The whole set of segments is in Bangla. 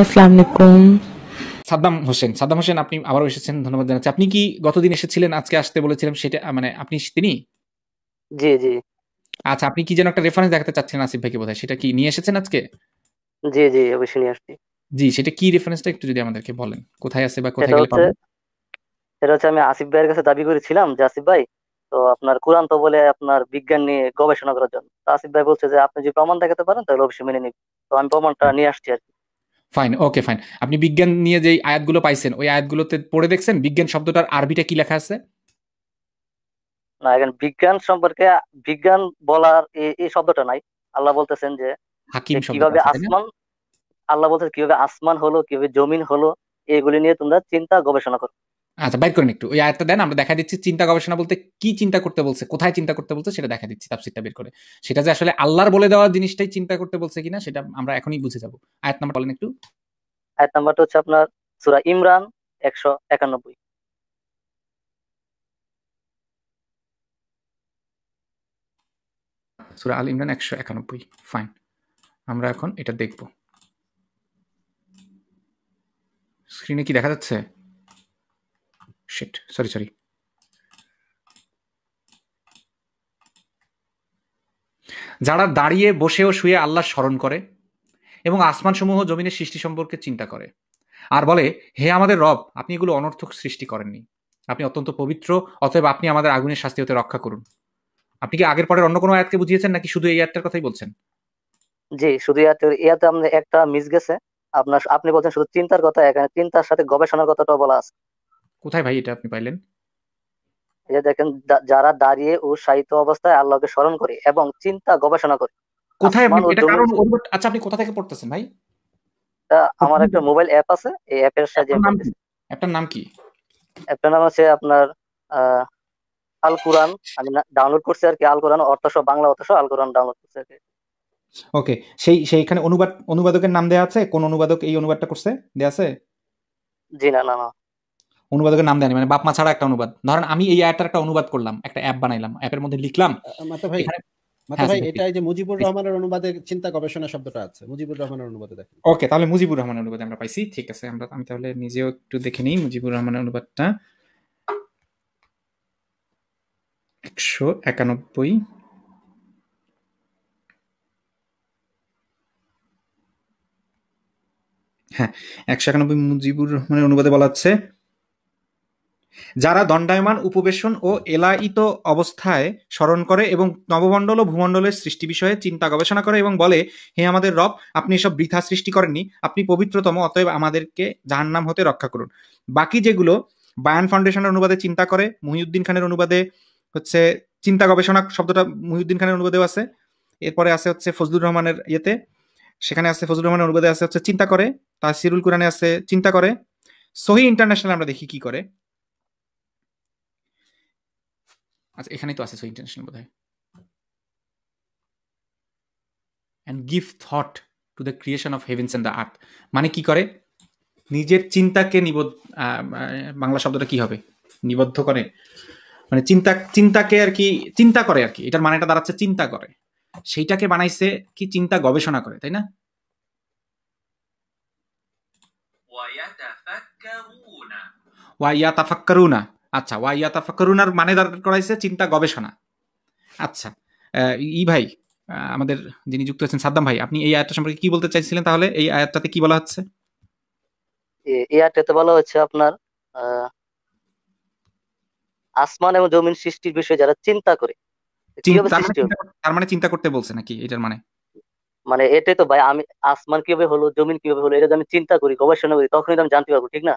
আসসালামু সাদ্দাম হোসেন সাদ্দাম হোসেন আপনি আবারও এসেছেন ধন্যবাদ জানাচ্ছি আপনি কি গতদিন এসেছিলেন আজকে আসতে বলেছিলাম সেটা মানে আপনি তিনি জি জি আচ্ছা আপনি কি যেন একটা রেফারেন্স দেখাতে চাচ্ছেন আসিফ ভাইকে বোধহয় সেটা কি নিয়ে এসেছেন আজকে জি জি অবশ্যই নিয়ে আসছি জি সেটা কি রেফারেন্সটা একটু যদি আমাদেরকে বলেন কোথায় আছে বা কোথায় গেলে পাবেন সেটা হচ্ছে আমি আসিফ ভাইয়ের কাছে দাবি করেছিলাম যে আসিফ ভাই তো আপনার কুরআন তো বলে আপনার বিজ্ঞান নিয়ে গবেষণা করার জন্য তো আসিফ ভাই বলছে যে আপনি যদি প্রমাণ দেখাতে পারেন তাহলে অবশ্যই মেনে নিব তো আমি প্রমাণটা নিয়ে আসছি আর কি ফাইন ওকে ফাইন আপনি বিজ্ঞান নিয়ে যে আয়াতগুলো পাইছেন ওই আয়াতগুলোতে পড়ে দেখছেন বিজ্ঞান শব্দটার আরবিটা কি লেখা আছে না এখন বিজ্ঞান সম্পর্কে বিজ্ঞান বলার এই শব্দটা নাই আল্লাহ বলতেছেন যে হাকিম কিভাবে আসমান আল্লাহ বলতেছে কিভাবে আসমান হলো কিভাবে জমিন হলো এগুলি নিয়ে তোমরা চিন্তা গবেষণা করো আচ্ছা বাইর করেন একটু ওই আয়াতটা দেন আমরা দেখা দিচ্ছি চিন্তা গবেষণা বলতে কি চিন্তা করতে বলছে কোথায় চিন্তা করতে বলছে সেটা দেখা দিচ্ছি তাফসিরটা বের করে সেটা যে আসলে আল্লাহর বলে দেওয়া জিনিসটাই চিন্তা করতে বলছে কিনা সেটা আমরা এখনই বুঝে যাব আয়াত নাম্বার বলেন একটু আয়াত নাম্বারটা হচ্ছে আপনার সূরা ইমরান 191 সূরা আল ইমরান 191 ফাইন আমরা এখন এটা দেখব স্ক্রিনে কি দেখা যাচ্ছে shit sorry sorry যারা দাঁড়িয়ে বসেও শুয়ে আল্লাহ স্মরণ করে এবং আসমানসমূহ জমিনের সৃষ্টি সম্পর্কে চিন্তা করে আর বলে হে আমাদের রব আপনি এগুলো অনর্থক সৃষ্টি করেননি আপনি অত্যন্ত পবিত্র অতএব আপনি আমাদের আগুনের শাস্তি হতে রক্ষা করুন আপনি কি আগের পরের অন্য কোনো আয়াতকে বুঝিয়েছেন নাকি শুধু এই আয়াতটার কথাই বলছেন জি শুধু ইয়াতে আমরা একটা মিস গেছে আপনার আপনি বলছেন শুধু চিন্তার কথা এখানে চিন্তার সাথে গবেষণার কথাটাও বলা আছে কোথায় ভাই এটা আপনি পাইলেন দেখেন যারা দাঁড়িয়ে ও সাহিত্য অবস্থায় আল্লাহকে স্মরণ করে এবং চিন্তা গবেষণা করে কোথায় আপনি এটা কারণ আচ্ছা আপনি কোথা থেকে পড়তেছেন ভাই আমার একটা মোবাইল অ্যাপ আছে এই অ্যাপের সাহায্যে অ্যাপটার নাম কি অ্যাপটার নাম আছে আপনার আল কোরআন আমি ডাউনলোড করছি আর কি আল কোরআন অর্থসহ বাংলা অর্থসহ আল কোরআন ডাউনলোড করছি আর কি ওকে সেই সেইখানে অনুবাদ অনুবাদকের নাম দেয়া আছে কোন অনুবাদক এই অনুবাদটা করছে দেয়া আছে জি না না না অনুবাদকের নাম দেয়নি মানে বাপ মা ছাড়া একটা অনুবাদ ধরেন আমি এই অ্যাপটার একটা অনুবাদ করলাম একটা অ্যাপ বানাইলাম অ্যাপের মধ্যে লিখলাম হ্যাঁ, মুজিবুর একশো একানব্বই হ্যাঁ একশো একানব্বই মুজিবুর রহমানের অনুবাদে বলা হচ্ছে যারা দণ্ডায়মান উপবেশন ও এলায়িত অবস্থায় স্মরণ করে এবং নবমণ্ডল ও ভূমণ্ডলের সৃষ্টি বিষয়ে চিন্তা গবেষণা করে এবং বলে হে আমাদের রব আপনি এসব বৃথা সৃষ্টি করেননি আপনি পবিত্রতম অতএব আমাদেরকে নাম হতে রক্ষা করুন বাকি যেগুলো বায়ান ফাউন্ডেশনের অনুবাদে চিন্তা করে মহিউদ্দিন খানের অনুবাদে হচ্ছে চিন্তা গবেষণা শব্দটা মহিউদ্দিন খানের অনুবাদেও আছে এরপরে আছে হচ্ছে ফজলুর রহমানের ইয়েতে সেখানে আছে ফজলুর রহমানের অনুবাদে আছে হচ্ছে চিন্তা করে তার সিরুল কুরানে আছে চিন্তা করে সহি ইন্টারন্যাশনাল আমরা দেখি কি করে আচ্ছা এখানেই তো আছে সো ইন্টেনশন বোধ হয় and give thought to the creation of heavens and the earth মানে কি করে নিজের চিন্তাকে নিবদ্ধ বাংলা শব্দটা কি হবে নিবদ্ধ করে মানে চিন্তা চিন্তাকে আর কি চিন্তা করে আর কি এটার মানেটা দাঁড়াচ্ছে চিন্তা করে সেইটাকে বানাইছে কি চিন্তা গবেষণা করে তাই না ওয়াইয়া তাফাক্কারুনা আচ্ছা ওয়াইয়া তাফাকরুনার মানে দরকার করাইছে চিন্তা গবেষণা আচ্ছা ই ভাই আমাদের যিনি যুক্ত আছেন সাদ্দাম ভাই আপনি এই আয়াতটা সম্পর্কে কি বলতে চাইছিলেন তাহলে এই আয়াতটাতে কি বলা হচ্ছে এই আয়াতটাতে বলা হচ্ছে আপনার আসমান এবং জমিন সৃষ্টির বিষয়ে যারা চিন্তা করে মানে তার মানে চিন্তা করতে বলছে নাকি এটার মানে মানে এটাই তো ভাই আমি আসমান কিভাবে হলো জমিন কিভাবে হলো এটা আমি চিন্তা করি গবেষণা করি তখনই আমি জানতে পারবো ঠিক না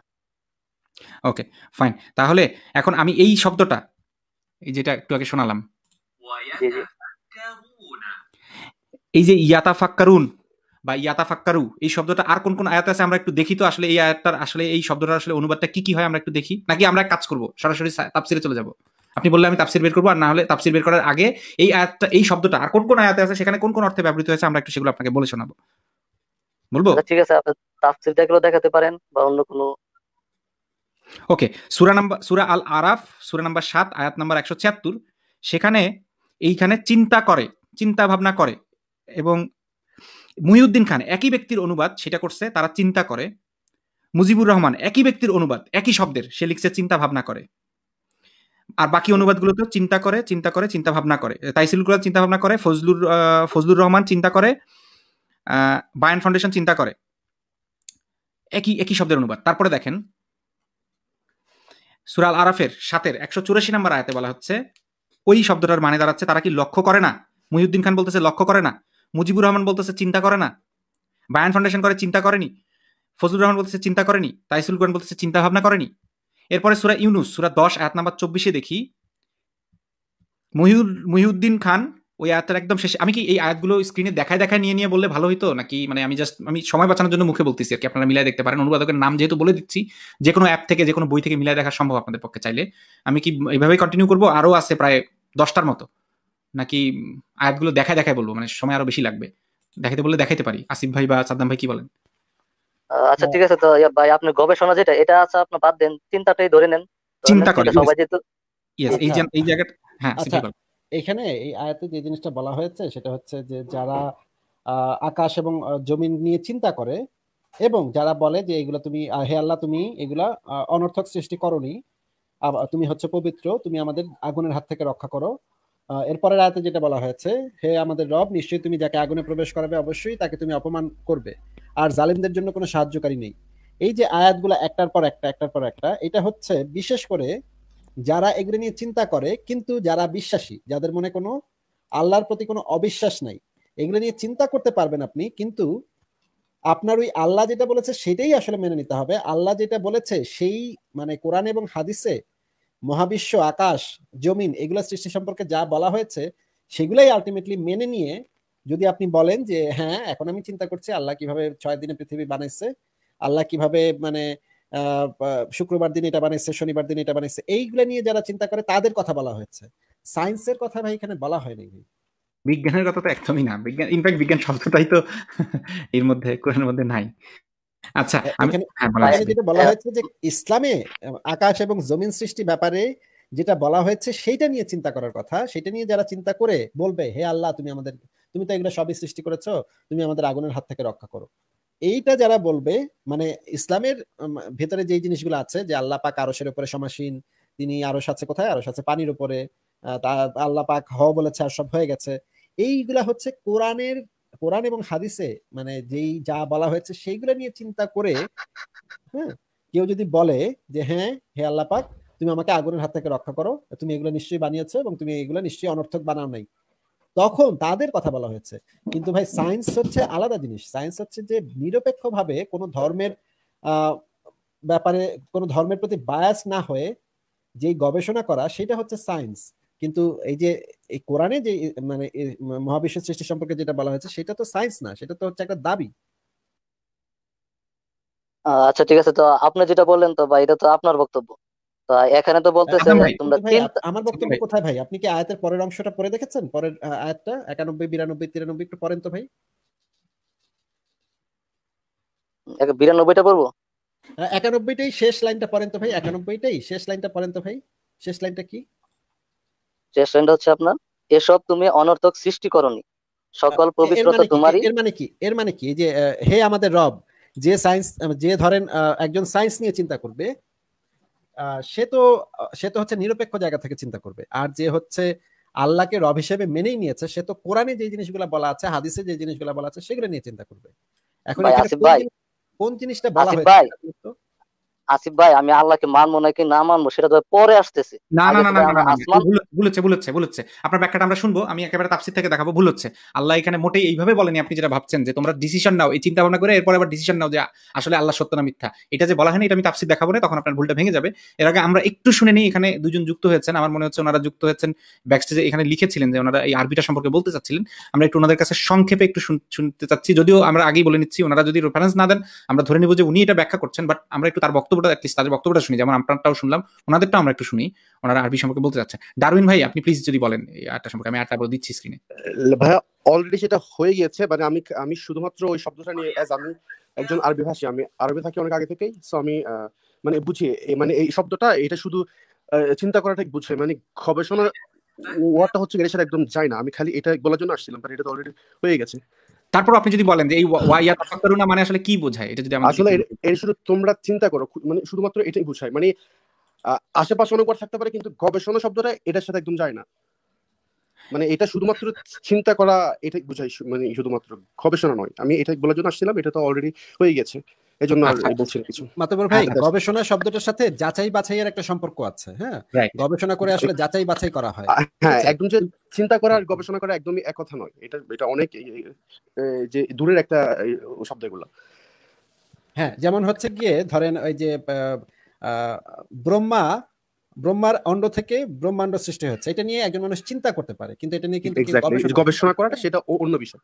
ওকে ফাইন তাহলে এখন আমি এই শব্দটা এই যেটা একটু আগে শোনালাম এই যে ইয়াতা ফাক্কারুন বা ইয়াতা ফাক্কারু এই শব্দটা আর কোন কোন আয়াত আছে আমরা একটু দেখি তো আসলে এই আয়াতটার আসলে এই শব্দটার আসলে অনুবাদটা কি কি হয় আমরা একটু দেখি নাকি আমরা কাজ করব সরাসরি তাপসিরে চলে যাব আপনি বললে আমি তাপসির বের করবো আর না হলে তাপসির বের করার আগে এই আয়াতটা এই শব্দটা আর কোন কোন আয়াতে আছে সেখানে কোন কোন অর্থে ব্যবহৃত হয়েছে আমরা একটু সেগুলো আপনাকে বলে শোনাবো বলবো আচ্ছা, ঠিক আছে আপনি তাফসির দেখলেও দেখাতে পারেন বা অন্য কোনো ওকে সুরা নাম্বার সুরা আল আরাফ সুরা নাম্বার সাত আয়াত নাম্বার একশো ছিয়াত্তর সেখানে এইখানে চিন্তা করে চিন্তা ভাবনা করে এবং মহিউদ্দিন খান একই ব্যক্তির অনুবাদ সেটা করছে তারা চিন্তা করে মুজিবুর রহমান একই ব্যক্তির অনুবাদ একই শব্দের সে লিখছে চিন্তা ভাবনা করে আর বাকি অনুবাদগুলো তো চিন্তা করে চিন্তা করে চিন্তা ভাবনা করে তাইসিল কুরাল চিন্তা ভাবনা করে ফজলুর ফজলুর রহমান চিন্তা করে বায়ান ফাউন্ডেশন চিন্তা করে একই একই শব্দের অনুবাদ তারপরে দেখেন সুরাল আরাফের সাতের একশো চুরাশি নাম্বার আয়তে বলা হচ্ছে ওই শব্দটার মানে দাঁড়াচ্ছে তারা কি লক্ষ্য করে না মহিউদ্দিন খান বলতেছে লক্ষ্য করে না মুজিবুর রহমান বলতেছে চিন্তা করে না বায়ান ফাউন্ডেশন করে চিন্তা করেনি ফজলুর রহমান বলতেছে চিন্তা করেনি তাইসুল গান বলতেছে চিন্তা ভাবনা করেনি এরপরে সুরা ইউনুস সুরা দশ আয়াত নাম্বার চব্বিশে দেখি মহিউর মহিউদ্দিন খান ওই আয়াতটার একদম শেষে আমি কি এই আয়াতগুলো স্ক্রিনে দেখায় দেখায় নিয়ে নিয়ে বললে ভালো হইতো নাকি মানে আমি জাস্ট আমি সময় বাঁচানোর জন্য মুখে বলতেছি আর কি আপনারা মিলাই দেখতে পারেন অনুবাদকের নাম যেহেতু বলে দিচ্ছি যে কোনো অ্যাপ থেকে যে কোনো বই থেকে মিলাই দেখা সম্ভব আপনাদের পক্ষে চাইলে আমি কি এইভাবেই কন্টিনিউ করবো আরও আছে প্রায় দশটার মতো নাকি আয়াতগুলো দেখায় দেখায় বলবো মানে সময় আরো বেশি লাগবে দেখাতে বললে দেখাইতে পারি আসিফ ভাই বা সাদ্দাম ভাই কি বলেন আচ্ছা ঠিক আছে তো ভাই আপনি গবেষণা যেটা এটা আছে আপনি বাদ দেন চিন্তাটাই ধরে নেন চিন্তা করেন সবাই যেহেতু এই আচ্ছা। এই জায়গাটা হ্যাঁ আচ্ছা। এখানে এই আয়াতে যে জিনিসটা বলা হয়েছে সেটা হচ্ছে যে যারা আকাশ এবং জমিন নিয়ে চিন্তা করে এবং যারা বলে যে এগুলা তুমি হে আল্লাহ তুমি এগুলা অনর্থক সৃষ্টি করনি তুমি হচ্ছে পবিত্র তুমি আমাদের আগুনের হাত থেকে রক্ষা করো এরপরে রাতে যেটা বলা হয়েছে হে আমাদের রব নিশ্চয়ই তুমি যাকে আগুনে প্রবেশ করাবে অবশ্যই তাকে তুমি অপমান করবে আর জালিমদের জন্য কোনো সাহায্যকারী নেই এই যে আয়াতগুলো একটার পর একটা একটার পর একটা এটা হচ্ছে বিশেষ করে যারা এগুলো নিয়ে চিন্তা করে কিন্তু যারা বিশ্বাসী যাদের মনে কোনো আল্লাহর প্রতি কোনো অবিশ্বাস নাই এগুলো নিয়ে চিন্তা করতে পারবেন আপনি কিন্তু আপনার ওই আল্লাহ যেটা বলেছে সেটাই আসলে মেনে নিতে হবে আল্লাহ যেটা বলেছে সেই মানে কোরআন এবং হাদিসে মহাবিশ্ব আকাশ জমিন এগুলো সৃষ্টি সম্পর্কে যা বলা হয়েছে সেগুলাই আলটিমেটলি মেনে নিয়ে যদি আপনি বলেন যে হ্যাঁ এখন আমি চিন্তা করছি আল্লাহ কিভাবে ছয় দিনে পৃথিবী বানাইছে আল্লাহ কিভাবে মানে শুক্রবার দিন এটা বানাইছে শনিবার দিন এটা বানাইছে এইগুলো নিয়ে যারা চিন্তা করে তাদের কথা বলা হয়েছে সায়েন্সের কথা ভাই এখানে বলা হয়নি বিজ্ঞানের কথা তো একদমই না বিজ্ঞান ইনফ্যাক্ট বিজ্ঞান শব্দটাই তো এর মধ্যে কোরআনের মধ্যে নাই আচ্ছা আমি হ্যাঁ, যেটা বলা হয়েছে যে ইসলামে আকাশ এবং জমিন সৃষ্টি ব্যাপারে যেটা বলা হয়েছে সেইটা নিয়ে চিন্তা করার কথা সেটা নিয়ে যারা চিন্তা করে বলবে হে আল্লাহ তুমি আমাদের তুমি তো এগুলো সবই সৃষ্টি করেছো তুমি আমাদের আগুনের হাত থেকে রক্ষা করো এইটা যারা বলবে মানে ইসলামের ভেতরে যে জিনিসগুলো আছে যে আল্লাহ পাক আরসের উপরে সমাসীন তিনি আরো আছে কোথায় আরো সাথে পানির উপরে আল্লাহ পাক হ বলেছে আর সব হয়ে গেছে এইগুলা হচ্ছে কোরআনের কোরআন এবং হাদিসে মানে যেই যা বলা হয়েছে সেইগুলা নিয়ে চিন্তা করে হ্যাঁ কেউ যদি বলে যে হ্যাঁ হে আল্লাহ পাক তুমি আমাকে আগুনের হাত থেকে রক্ষা করো তুমি এগুলো নিশ্চয়ই বানিয়েছো এবং তুমি এগুলো নিশ্চয়ই অনর্থক বানাও নাই তখন তাদের কথা বলা হয়েছে কিন্তু ভাই সায়েন্স হচ্ছে আলাদা জিনিস সায়েন্স হচ্ছে যে নিরপেক্ষভাবে কোনো ধর্মের ব্যাপারে কোনো ধর্মের প্রতি বায়াস না হয়ে যে গবেষণা করা সেটা হচ্ছে সায়েন্স কিন্তু এই যে এই কোরআনে যে মানে মহাবিশ্ব সৃষ্টি সম্পর্কে যেটা বলা হয়েছে সেটা তো সায়েন্স না সেটা তো হচ্ছে একটা দাবি আচ্ছা ঠিক আছে তো আপনি যেটা বললেন তো ভাই এটা তো আপনার বক্তব্য এখানে তো তোমরা আমার বক্তব্য কোথায় ভাই আপনি কি আয়াতের পরের অংশটা দেখেছেন পরের আয়াতটা 91 92 93 একটু পড়েন তো ভাই পড়বো শেষ লাইনটা পড়েন তো ভাই শেষ লাইনটা পড়েন তো ভাই শেষ লাইনটা কি শেষ লাইনটা হচ্ছে আপনার এসব তুমি অনর্থক সৃষ্টি করনি সকল মানে পবিত্রতা তোমারই এর মানে কি এর মানে কি যে হে আমাদের রব যে সায়েন্স যে ধরেন একজন সায়েন্স নিয়ে চিন্তা করবে সে তো সে তো হচ্ছে নিরপেক্ষ জায়গা থেকে চিন্তা করবে আর যে হচ্ছে আল্লাহকে রব হিসেবে মেনেই নিয়েছে সে তো কোরআনে যে জিনিসগুলো বলা আছে হাদিসে যে জিনিসগুলো বলা আছে সেগুলো নিয়ে চিন্তা করবে এখন কোন জিনিসটা বলা হয়েছে আসিফ ভাই আমি আল্লাহকে মানবো নাকি না মানবো সেটা তো পরে আসতেছে না না না বলেছে বলেছে আপনার ব্যাখ্যাটা আমরা শুনবো আমি একেবারে তাপসির থেকে দেখাবো ভুল হচ্ছে আল্লাহ এখানে মোটেই এইভাবে বলেনি আপনি যেটা ভাবছেন যে তোমরা ডিসিশন নাও এই চিন্তা ভাবনা করে এরপর আবার ডিসিশন নাও যে আসলে আল্লাহ সত্য না মিথ্যা এটা যে বলা হয়নি এটা আমি তাপসির দেখাবো না তখন আপনার ভুলটা ভেঙে যাবে এর আগে আমরা একটু শুনে নিই এখানে দুজন যুক্ত হয়েছেন আমার মনে হচ্ছে ওনারা যুক্ত হয়েছেন ব্যাকস্টেজে এখানে লিখেছিলেন যে ওনারা এই আরবিটা সম্পর্কে বলতে চাচ্ছিলেন আমরা একটু ওনাদের কাছে সংক্ষেপে একটু শুনতে চাচ্ছি যদিও আমরা আগেই বলে নিচ্ছি ওনারা যদি রেফারেন্স না দেন আমরা ধরে নিব যে উনি এটা ব্যাখ্যা করছেন বাট আমরা একটু তার বক্তব্য বক্তব্যটা অ্যাটলিস্ট তাদের বক্তব্যটা শুনি যেমন আপনারটাও শুনলাম ওনাদেরটাও আমরা একটু শুনি ওনারা আরবি সম্পর্কে বলতে চাচ্ছেন ডারউইন ভাই আপনি প্লিজ যদি বলেন এই আটটা সম্পর্কে আমি আটটা বলে দিচ্ছি স্ক্রিনে ভাইয়া অলরেডি সেটা হয়ে গিয়েছে মানে আমি আমি শুধুমাত্র ওই শব্দটা নিয়ে অ্যাজ আমি একজন আরবি ভাষী আমি আরবি থাকি অনেক আগে থেকেই সো আমি মানে বুঝি মানে এই শব্দটা এটা শুধু চিন্তা করাটা বুঝে মানে গবেষণা ওয়ার্ডটা হচ্ছে এর সাথে একদম যায় না আমি খালি এটা বলার জন্য আসছিলাম বাট এটা তো অলরেডি হয়ে গেছে তারপর আপনি যদি বলেন যে এই ওয়াইয়া তাফাক্কারুনা মানে আসলে কি বোঝায় এটা যদি আমি আসলে এর শুধু তোমরা চিন্তা করো মানে শুধুমাত্র এটাই বোঝায় মানে আশেপাশে অনেক থাকতে পারে কিন্তু গবেষণা শব্দটা এটার সাথে একদম যায় না মানে এটা শুধুমাত্র চিন্তা করা এটাই বোঝায় মানে শুধুমাত্র গবেষণা নয় আমি এটা বলার জন্য আসছিলাম এটা তো অলরেডি হয়ে গেছে এজন্য আচ্ছা, বলছি কিছু মাতবর ভাই হ্যাঁ, হ্যাঁ, গবেষণা শব্দটার সাথে যাচাই বাছাইয়ের একটা সম্পর্ক আছে হ্যাঁ গবেষণা করে আসলে যাচাই বাছাই করা হয় হ্যাঁ একদম যে চিন্তা করা আর গবেষণা করা একদমই এক কথা নয় এটা এটা অনেক যে দূরের একটা হ্যাঁ যেমন হচ্ছে গিয়ে ধরেন ওই যে ব্রহ্মা ব্রহ্মার অন্ড থেকে ব্রহ্মাণ্ড সৃষ্টি হচ্ছে এটা নিয়ে একজন মানুষ চিন্তা করতে পারে কিন্তু এটা নিয়ে কিন্তু গবেষণা করাটা সেটা অন্য বিষয়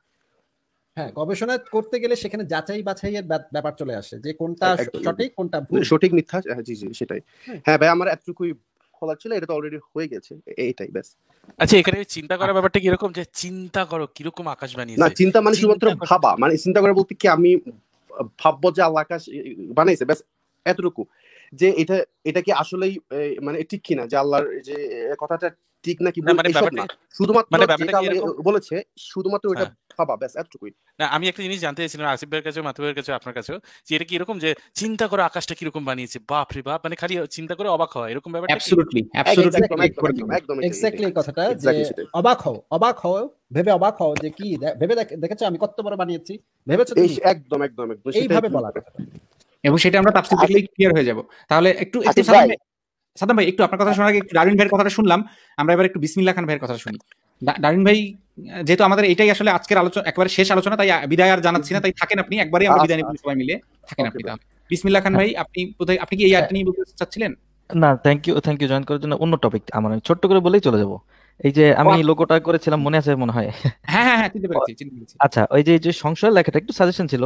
হ্যাঁ গবেষণা করতে গেলে সেখানে যাচাই বাছাইয়ের ব্যাপার চলে আসে যে কোনটা সঠিক কোনটা ভুল মানে সঠিক মিথ্যা হ্যাঁ, জি জি সেটাই হ্যাঁ, হ্যাঁ ভাই আমার এতটুকুই খোলা ছিল এটা তো অলরেডি হয়ে গেছে এইটাই ব্যাস আচ্ছা এখানে চিন্তা করার আচ্ছা। ব্যাপারটা কি এরকম যে চিন্তা করো কিরকম আকাশ বানিয়েছে না চিন্তা মানে শুধুমাত্র ভাবা মানে চিন্তা করা বলতে কি আমি ভাববো যে আল্লাহ আকাশ বানাইছে ব্যাস এতটুকু যে এটা এটা কি আসলেই মানে ঠিক কিনা যে আল্লাহর যে কথাটা ঠিক নাকি মানে শুধুমাত্র মানে বলেছে শুধুমাত্র ওটা হ্যাঁ। ভাবা ব্যাস এতটুকুই না আমি একটা জিনিস জানতে চাইছিলাম আসিফ ভাইয়ের কাছে মাথুবের কাছে আপনার কাছে যে এটা কি এরকম যে চিন্তা করে আকাশটা কিরকম বানিয়েছে বাপ রে বাপ মানে খালি চিন্তা করে অবাক হয় এরকম ব্যাপারটা একদম এক্স্যাক্টলি কথাটা যে অবাক হও অবাক হও ভেবে অবাক হও যে কি ভেবে দেখেছো আমি কত বড় বানিয়েছি ভেবেছো একদম একদম একদম এইভাবে বলা কথাটা এবং সেটা আমরা তাফসির দেখলে ক্লিয়ার আচ্ছা। হয়ে যাব তাহলে একটু একটু আচ্ছা, সাদাম ভাই একটু আপনার কথা শোনার আগে একটু ডারুন ভাইয়ের কথাটা শুনলাম আমরা এবার একটু বিসমিল্লা খান ভাইয়ের কথা শুনি ডারুন ভাই যেহেতু আমাদের এটাই আসলে আজকের আলোচনা একবারে শেষ আলোচনা তাই বিদায় আর জানাচ্ছি না তাই থাকেন আপনি একবারই আমরা বিদায় নিব আচ্ছা, সবাই মিলে থাকেন আপনি তাহলে বিসমিল্লা খান ভাই আপনি কোথায় আপনি কি এই আর্ট হ্যাঁ। নিয়ে বলতে চাচ্ছিলেন না thank you thank you join করার জন্য অন্য টপিক আমার আমি ছোট্ট করে বলেই চলে যাব এই যে আমি লোগোটা করেছিলাম মনে আছে মনে হয় হ্যাঁ হ্যাঁ হ্যাঁ চিনতে পেরেছি চিনতে পেরেছি আচ্ছা ওই যে যে সংশয় লেখাটা একটু সাজেশন ছিল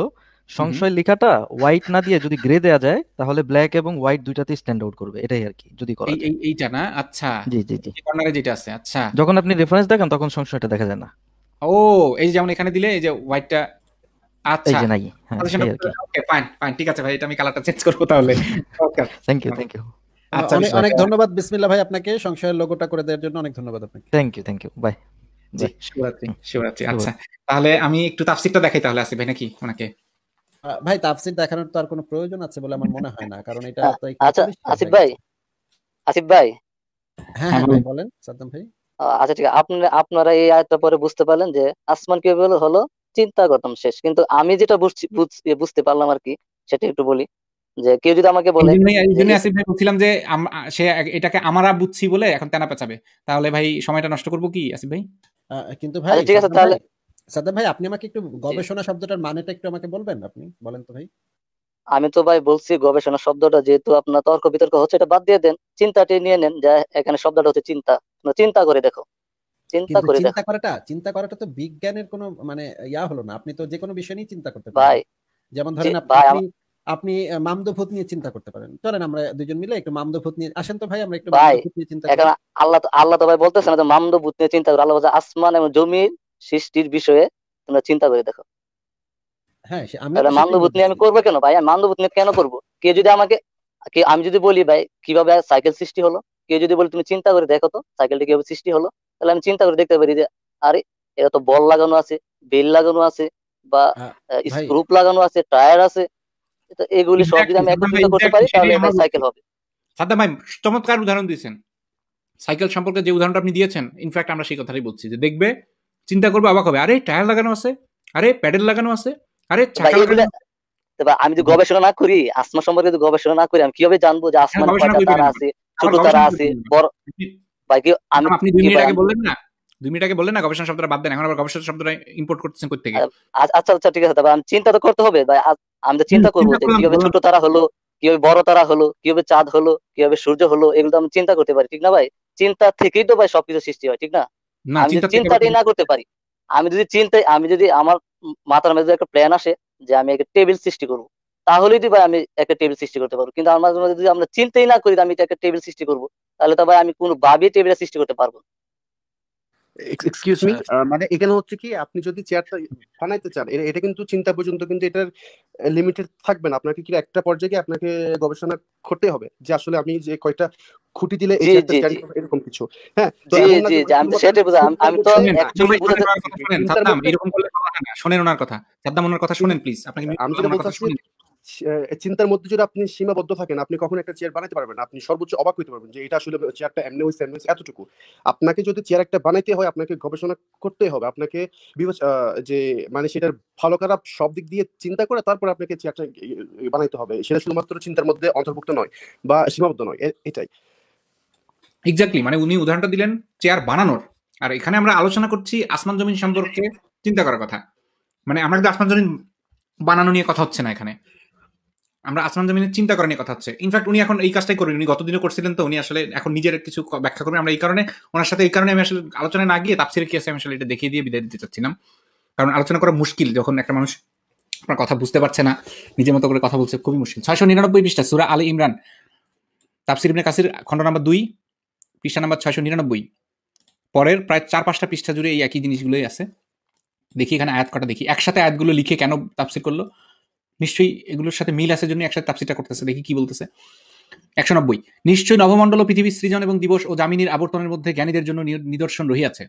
সংশয় লেখাটা হোয়াইট না দিয়ে যদি গ্রে দেয়া যায় তাহলে ব্ল্যাক এবং হোয়াইট দুইটাতেই স্ট্যান্ড আউট করবে এটাই আর কি যদি করা এই এইটা না আচ্ছা জি জি জি কর্নারে যেটা আছে আচ্ছা যখন আপনি রেফারেন্স দেখেন তখন সংশয়টা দেখা যায় না ও এই যে যেমন এখানে দিলে এই যে হোয়াইটটা আচ্ছা এই যে নাই হ্যাঁ ওকে ফাইন ফাইন ঠিক আছে ভাই এটা আমি কালারটা চেঞ্জ করব তাহলে okay thank you thank you আচ্ছা অনেক ধন্যবাদ বিসমিল্লাহ ভাই আপনাকে সংশয়ের লোগোটা করে দেওয়ার জন্য অনেক ধন্যবাদ আপনাকে thank you thank you bye জি শুভরাত্রি শুভরাত্রি আচ্ছা তাহলে আমি একটু তাফসিরটা দেখাই তাহলে আসি ভাই নাকি ওনাকে ভাই তাফসির দেখানোর তো আর কোনো প্রয়োজন আছে বলে আমার মনে হয় না কারণ এটা তো আচ্ছা আসিফ আচ্ছা, আচ্ছা, আচ্ছা, হ্যাঁ, হ্যাঁ, ভাই আসিফ ভাই হ্যাঁ হ্যাঁ বলেন সাদ্দাম ভাই আচ্ছা ঠিক আপনি আপনারা এই আয়াতটা পরে বুঝতে পারলেন যে আসমান কিভাবে হলো চিন্তা করতাম শেষ কিন্তু আমি যেটা বুঝছি বুঝতে পারলাম আর কি সেটা একটু বলি যে কেউ যদি আমাকে বলে আসিফ ভাই বলছিলাম যে সে এটাকে আমরা বুঝছি বলে এখন তেনা পেঁচাবে তাহলে ভাই সময়টা নষ্ট করব কি আসিফ ভাই কিন্তু ভাই ঠিক আছে তাহলে সাদ্দাম ভাই আপনি আমাকে একটু গবেষণা শব্দটার মানেটা একটু আমাকে বলবেন আপনি বলেন তো ভাই আমি তো ভাই বলছি গবেষণা শব্দটা যেহেতু আপনার তর্ক বিতর্ক হচ্ছে এটা বাদ দিয়ে দেন চিন্তাটি নিয়ে নেন যা এখানে শব্দটা হচ্ছে চিন্তা চিন্তা করে দেখো চিন্তা করে চিন্তা করাটা চিন্তা করাটা তো বিজ্ঞানের কোনো মানে ইয়া হলো না আপনি তো যে কোনো বিষয় নিয়ে চিন্তা করতে পারেন যেমন ধরেন আপনি আপনি মামদভূত নিয়ে চিন্তা করতে পারেন চলেন আমরা দুজন মিলে একটু মামদভূত নিয়ে আসেন তো ভাই আমরা একটু মামদভূত নিয়ে চিন্তা করি আল্লাহ তো আল্লাহ তো ভাই বলতেছেন যে মামদভূত নিয়ে চিন্তা করো আল্লাহ বলছে আসমান এবং জমির সৃষ্টির বিষয়ে তোমরা চিন্তা করে দেখো হ্যাঁ মানবভূত নিয়ে আমি করবো কেন ভাই আমি নিয়ে কেন করবো কে যদি আমাকে আমি যদি বলি ভাই কিভাবে সাইকেল সৃষ্টি হলো কে যদি বলি তুমি চিন্তা করে দেখো তো সাইকেলটি কিভাবে সৃষ্টি হলো তাহলে আমি চিন্তা করে দেখতে পারি যে আরে এটা তো বল লাগানো আছে বেল লাগানো আছে বা হ্যাঁ, স্ক্রুপ লাগানো আছে টায়ার আছে তো এগুলি সব যদি আমি একত্রিত করতে পারি তাহলে এটা সাইকেল হবে সাদা ভাই চমৎকার উদাহরণ দিয়েছেন সাইকেল সম্পর্কে যে উদাহরণটা আপনি দিয়েছেন ইনফ্যাক্ট আমরা সেই কথাটাই বলছি যে দেখবে চিন্তা করবে অবাক হবে আরে টায়ার লাগানো আছে আরে প্যাডেল লাগানো আছে আরে চাকা আমি যদি গবেষণা না করি আসমা সম্পর্কে যদি গবেষণা না করি আমি কিভাবে জানবো যে হ্যাঁ, আসমা কয়টা তারা আছে ছোট তারা আছে বড় ভাই কি আমি আপনি দুই মিনিট আগে বললেন না দুই মিনিট আগে বললেন না গবেষণা শব্দটা বাদ দেন এখন আবার গবেষণা শব্দটা ইম্পোর্ট করতেছেন কোথা থেকে আচ্ছা, আচ্ছা আচ্ছা ঠিক আছে তবে আমি চিন্তা তো করতে হবে ভাই আমি তো চিন্তা করব যে কিভাবে ছোট তারা হলো কিভাবে বড় তারা হলো কিভাবে চাঁদ হলো কিভাবে সূর্য হলো এগুলো আমি চিন্তা করতে পারি ঠিক না ভাই চিন্তা থেকেই তো ভাই সবকিছু সৃষ্টি হয় ঠিক না আমি যদি না করতে পারি আমি যদি চিন্তাই আমি যদি আমার মাথার মধ্যে একটা প্ল্যান আসে যে আমি একটা টেবিল সৃষ্টি করব তাহলেই তো ভাই আমি একটা টেবিল সৃষ্টি করতে পারবো কিন্তু আমার মাঝে যদি আমরা চিন্তাই না করি আমি একটা টেবিল সৃষ্টি করব তাহলে তো ভাই আমি কোনো ভাবে টেবিল সৃষ্টি করতে পারবো এক্সকিউজ হ্যাঁ। মি মানে এখানে হচ্ছে কি আপনি যদি চেয়ারটা বানাইতে চান এটা কিন্তু চিন্তা পর্যন্ত কিন্তু এটার লিমিটেড থাকবে না আপনাকে কি একটা পর্যায়ে আপনাকে গবেষণা করতে হবে যে আসলে আমি যে কয়টা খুঁটি দিলে এই চেয়ারটা এরকম কিছু হ্যাঁ সেটা বুঝা আমি তো অ্যাকচুয়ালি শুনেন এরকম বললে কথা না শুনেন ওনার কথা সাদ্দাম ওনার কথা শুনেন প্লিজ আপনাকে আমি যেটা বলতাছি চিন্তার মধ্যে যদি আপনি সীমাবদ্ধ থাকেন আপনি কখনো একটা চেয়ার বানাতে পারবেন আপনি সর্বোচ্চ অবাক হইতে পারবেন যে এটা আসলে চেয়ারটা এমনি হয়েছে এমনি এতটুকু আপনাকে যদি চেয়ার একটা বানাইতে হয় আপনাকে গবেষণা করতে হবে আপনাকে যে মানে সেটার ভালো খারাপ সব দিক দিয়ে চিন্তা করে তারপরে আপনাকে চেয়ারটা বানাইতে হবে সেটা শুধুমাত্র চিন্তার মধ্যে অন্তর্ভুক্ত নয় বা সীমাবদ্ধ নয় এটাই এক্স্যাক্টলি মানে উনি উদাহরণটা দিলেন চেয়ার বানানোর আর এখানে আমরা আলোচনা করছি আসমান জমিন সম্পর্কে চিন্তা করার কথা মানে আমরা কিন্তু আসমান জমিন বানানো নিয়ে কথা হচ্ছে না এখানে আমরা আসমান জমিনের চিন্তা করেন কথা হচ্ছে ইনফ্যাক্ট উনি এখন এই কাজটাই করেন উনি গতদিনও করছিলেন তো উনি আসলে এখন নিজের কিছু ব্যাখ্যা করবেন আমরা এই কারণে ওনার সাথে এই কারণে আমি আসলে আলোচনা না গিয়ে তাপসির কি আছে আমি আসলে এটা দেখিয়ে দিয়ে বিদায় দিতে চাচ্ছিলাম কারণ আলোচনা করা মুশকিল যখন একটা মানুষ আপনার কথা বুঝতে পারছে না নিজের মতো করে কথা বলছে খুবই মুশকিল ছয়শো নিরানব্বই পৃষ্ঠা সুরা আলী ইমরান তাপসির ইবনে কাসির খণ্ড নাম্বার দুই পৃষ্ঠা নাম্বার ছয়শো নিরানব্বই পরের প্রায় চার পাঁচটা পৃষ্ঠা জুড়ে এই একই জিনিসগুলোই আছে দেখি এখানে আয়াত কটা দেখি একসাথে আয়াতগুলো লিখে কেন তাপসির করলো নিশ্চয়ই এগুলোর সাথে মিল আছে জন্য একসাথে তাপসিটা করতেছে দেখি কি বলতেছে একশো নব্বই নিশ্চয়ই নবমণ্ডল পৃথিবীর সৃজন এবং দিবস ও জামিনীর আবর্তনের মধ্যে জ্ঞানীদের জন্য নিদর্শন রহিয়াছে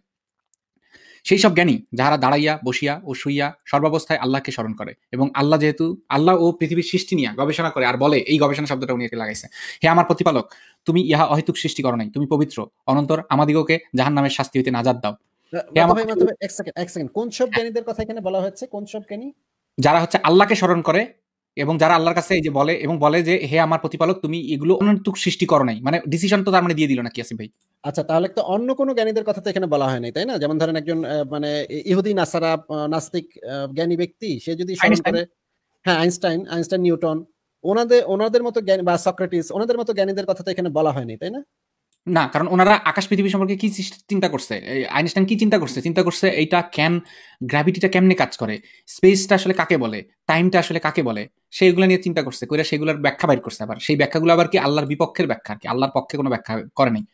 সেই সব জ্ঞানী যাহারা দাঁড়াইয়া বসিয়া ও শুইয়া সর্বাবস্থায় আল্লাহকে স্মরণ করে এবং আল্লাহ যেহেতু আল্লাহ ও পৃথিবীর সৃষ্টি নিয়ে গবেষণা করে আর বলে এই গবেষণা শব্দটা উনি লাগাইছে হে আমার প্রতিপালক তুমি ইহা অহেতুক সৃষ্টি করো নাই তুমি পবিত্র অনন্তর আমাদিগকে জাহান নামের শাস্তি হইতে নাজাদ দাও এক সেকেন্ড কোন সব জ্ঞানীদের কথা এখানে বলা হচ্ছে কোন সব জ্ঞানী যারা হচ্ছে আল্লাহকে স্মরণ করে এবং যারা আল্লাহর কাছে এই যে বলে এবং বলে যে হে আমার প্রতিপালক তুমি এগুলো অনন্তুক সৃষ্টি করো নাই মানে ডিসিশন তো তার মানে দিয়ে দিল নাকি আসিফ ভাই আচ্ছা তাহলে তো অন্য কোনো জ্ঞানীদের কথা তো এখানে বলা হয় নাই তাই না যেমন ধরেন একজন মানে ইহুদি নাসারা নাস্তিক জ্ঞানী ব্যক্তি সে যদি করে হ্যাঁ আইনস্টাইন আইনস্টাইন নিউটন ওনাদের ওনাদের মতো জ্ঞানী বা সক্রেটিস ওনাদের মতো জ্ঞানীদের কথা তো এখানে বলা হয়নি তাই না না কারণ ওনারা আকাশ পৃথিবী সম্পর্কে কি চিন্তা করছে আইনস্টাইন কি চিন্তা করছে চিন্তা করছে এইটা কেন গ্র্যাভিটিটা কেমনে কাজ করে স্পেসটা আসলে কাকে বলে টাইমটা আসলে কাকে বলে সেইগুলো নিয়ে চিন্তা করছে কইরা সেগুলোর ব্যাখ্যা বাইর করছে আবার সেই ব্যাখ্যাগুলো আবার কি আল্লাহর বিপক্ষের ব্যাখ্যা আর কি আল্লাহর পক্ষে কোনো ব্যাখ্যা করে নাই